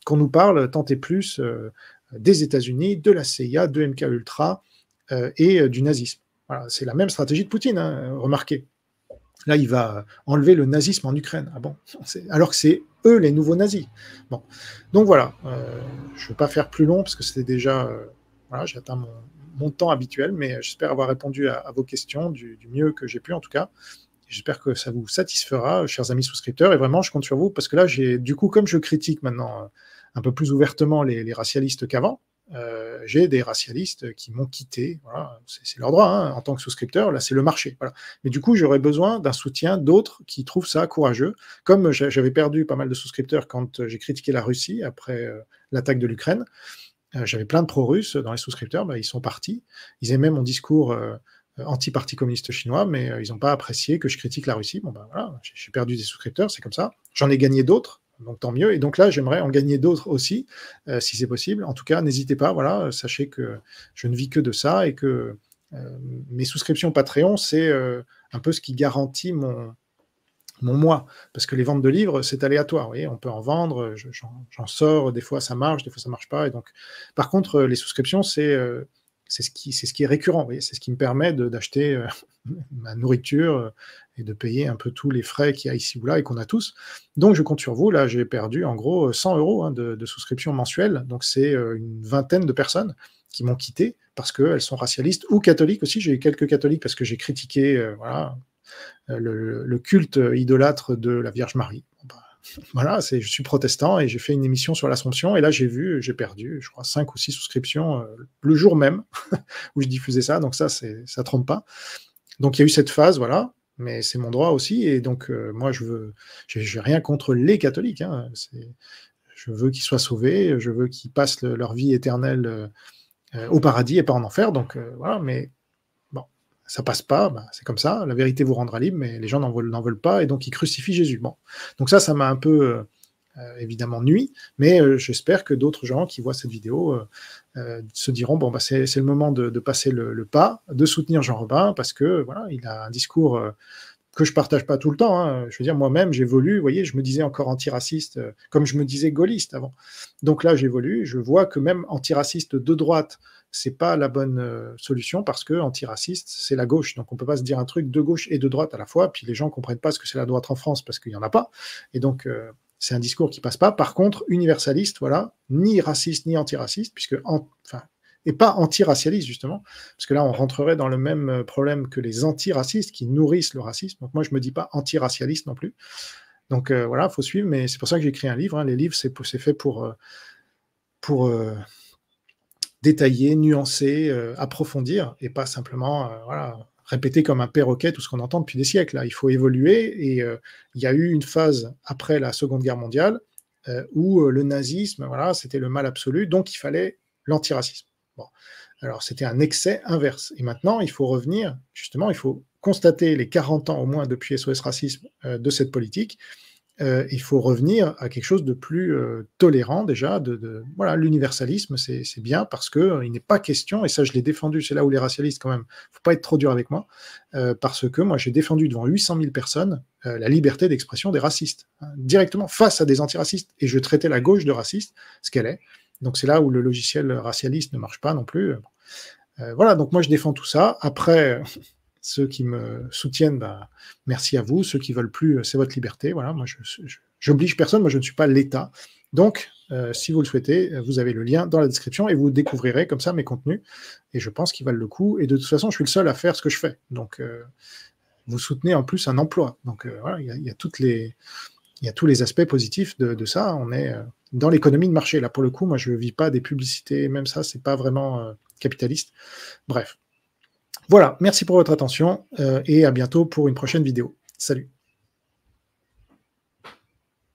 qu'on nous parle tant et plus euh, des États-Unis, de la CIA, de MK Ultra euh, et du nazisme. Voilà, c'est la même stratégie de Poutine, hein, remarquez. Là, il va enlever le nazisme en Ukraine. Ah bon Alors que c'est eux les nouveaux nazis. Bon. Donc voilà, euh, je ne vais pas faire plus long parce que c'était déjà. Euh, voilà, j'ai atteint mon, temps habituel, mais j'espère avoir répondu à, vos questions du, mieux que j'ai pu en tout cas. J'espère que ça vous satisfera, euh, chers amis souscripteurs, et vraiment je compte sur vous parce que là, j'ai du coup, comme je critique maintenant un peu plus ouvertement les racialistes qu'avant, euh, j'ai des racialistes qui m'ont quitté. c'est leur droit hein, en tant que souscripteur. Là, c'est le marché. Mais du coup, j'aurais besoin d'un soutien d'autres qui trouvent ça courageux. Comme j'avais perdu pas mal de souscripteurs quand euh, j'ai critiqué la Russie après euh, l'attaque de l'Ukraine, j'avais plein de pro-russes dans les souscripteurs. Ben, ils sont partis. Ils aimaient mon discours anti-parti communiste chinois, mais ils n'ont pas apprécié que je critique la Russie. Bon, ben voilà, j'ai perdu des souscripteurs, c'est comme ça. J'en ai gagné d'autres donc tant mieux. Et donc là, j'aimerais en gagner d'autres aussi, euh, si c'est possible. En tout cas, n'hésitez pas. Voilà, euh, sachez que je ne vis que de ça et que euh, mes souscriptions Patreon, c'est un peu ce qui garantit mon, mon mois, parce que les ventes de livres, c'est aléatoire. Vous on peut en vendre, j'en sors, des fois ça marche, des fois ça marche pas. Et donc, par contre, les souscriptions, c'est c'est ce, ce qui est récurrent. C'est ce qui me permet d'acheter ma nourriture, et de payer un peu tous les frais qu'il y a ici ou là et qu'on a tous. Donc je compte sur vous. Là, j'ai perdu en gros 100 euh, euros hein, de, souscription mensuelle. Donc c'est euh, une vingtaine de personnes qui m'ont quitté parce qu'elles sont racialistes ou catholiques aussi. J'ai eu quelques catholiques parce que j'ai critiqué euh, voilà, le, culte idolâtre de la Vierge Marie. Bah, voilà, c'est, je suis protestant et j'ai fait une émission sur l'Assomption et là j'ai vu, j'ai perdu, je crois, 5 ou 6 souscriptions le jour même où je diffusais ça. Donc ça, c'est, ça trompe pas. Donc il y a eu cette phase, voilà, mais c'est mon droit aussi. Et donc, euh, moi, je veux, j'ai rien contre les catholiques. Hein, je veux qu'ils soient sauvés, je veux qu'ils passent leur vie éternelle euh, euh, au paradis et pas en enfer. Donc, voilà, mais bon, ça passe pas, bah, c'est comme ça. La vérité vous rendra libre, mais les gens n'en veulent, veulent, pas et donc ils crucifient Jésus. Bon, donc ça, ça m'a un peu euh, évidemment nuit, mais euh, j'espère que d'autres gens qui voient cette vidéo euh, se diront bon bah c'est le moment de, passer le, pas, de soutenir Jean Robin parce que voilà il a un discours que je partage pas tout le temps. Hein. Je veux dire, moi-même, j'évolue. Vous voyez, je me disais encore antiraciste, comme je me disais gaulliste avant. Donc là, j'évolue. Je vois que même antiraciste de droite, c'est pas la bonne solution parce que antiraciste, c'est la gauche. Donc on peut pas se dire un truc de gauche et de droite à la fois. Puis les gens comprennent pas ce que c'est la droite en France parce qu'il y en a pas. Et donc c'est un discours qui passe pas. Par contre, universaliste, voilà, ni raciste ni antiraciste, puisque enfin, et pas antiracialiste justement, parce que là on rentrerait dans le même euh, problème que les antiracistes qui nourrissent le racisme. Donc moi je me dis pas antiracialiste non plus. Donc euh, voilà, faut suivre, mais c'est pour ça que j'ai écrit un livre. Hein. Les livres, c'est fait pour, euh, pour détailler, nuancer, approfondir, et pas simplement voilà, répéter comme un perroquet tout ce qu'on entend depuis des siècles. Là. Hein. Il faut évoluer et euh, il y a eu une phase après la Seconde Guerre mondiale euh, où euh, le nazisme, voilà, c'était le mal absolu, donc il fallait l'antiracisme. Alors c'était un excès inverse. Et maintenant, il faut revenir, justement, il faut constater les 40 ans au moins depuis SOS Racisme de cette politique euh, il faut revenir à quelque chose de plus euh, tolérant déjà. De, voilà, l'universalisme, c'est bien parce que euh, il n'est pas question, et ça je l'ai défendu, c'est là où les racialistes quand même, faut pas être trop dur avec moi, parce que moi j'ai défendu devant 800 000 personnes la liberté d'expression des racistes, hein, directement face à des antiracistes, et je traitais la gauche de raciste, ce qu'elle est. Donc c'est là où le logiciel racialiste ne marche pas non plus. voilà, donc moi je défends tout ça. Après. Ceux qui me soutiennent, bah, merci à vous. Ceux qui veulent plus, euh, c'est votre liberté. Voilà, moi, je, j'oblige personne. Moi, je ne suis pas l'État. Donc, euh, si vous le souhaitez, euh, vous avez le lien dans la description et vous découvrirez comme ça mes contenus. Et je pense qu'ils valent le coup. Et de toute façon, je suis le seul à faire ce que je fais. Donc, vous soutenez en plus un emploi. Donc, voilà, il y a, y tous les aspects positifs de, ça. On est dans l'économie de marché. Là, pour le coup, moi, je ne vis pas des publicités, même ça, c'est pas vraiment capitaliste. Bref, voilà, merci pour votre attention euh, et à bientôt pour une prochaine vidéo. Salut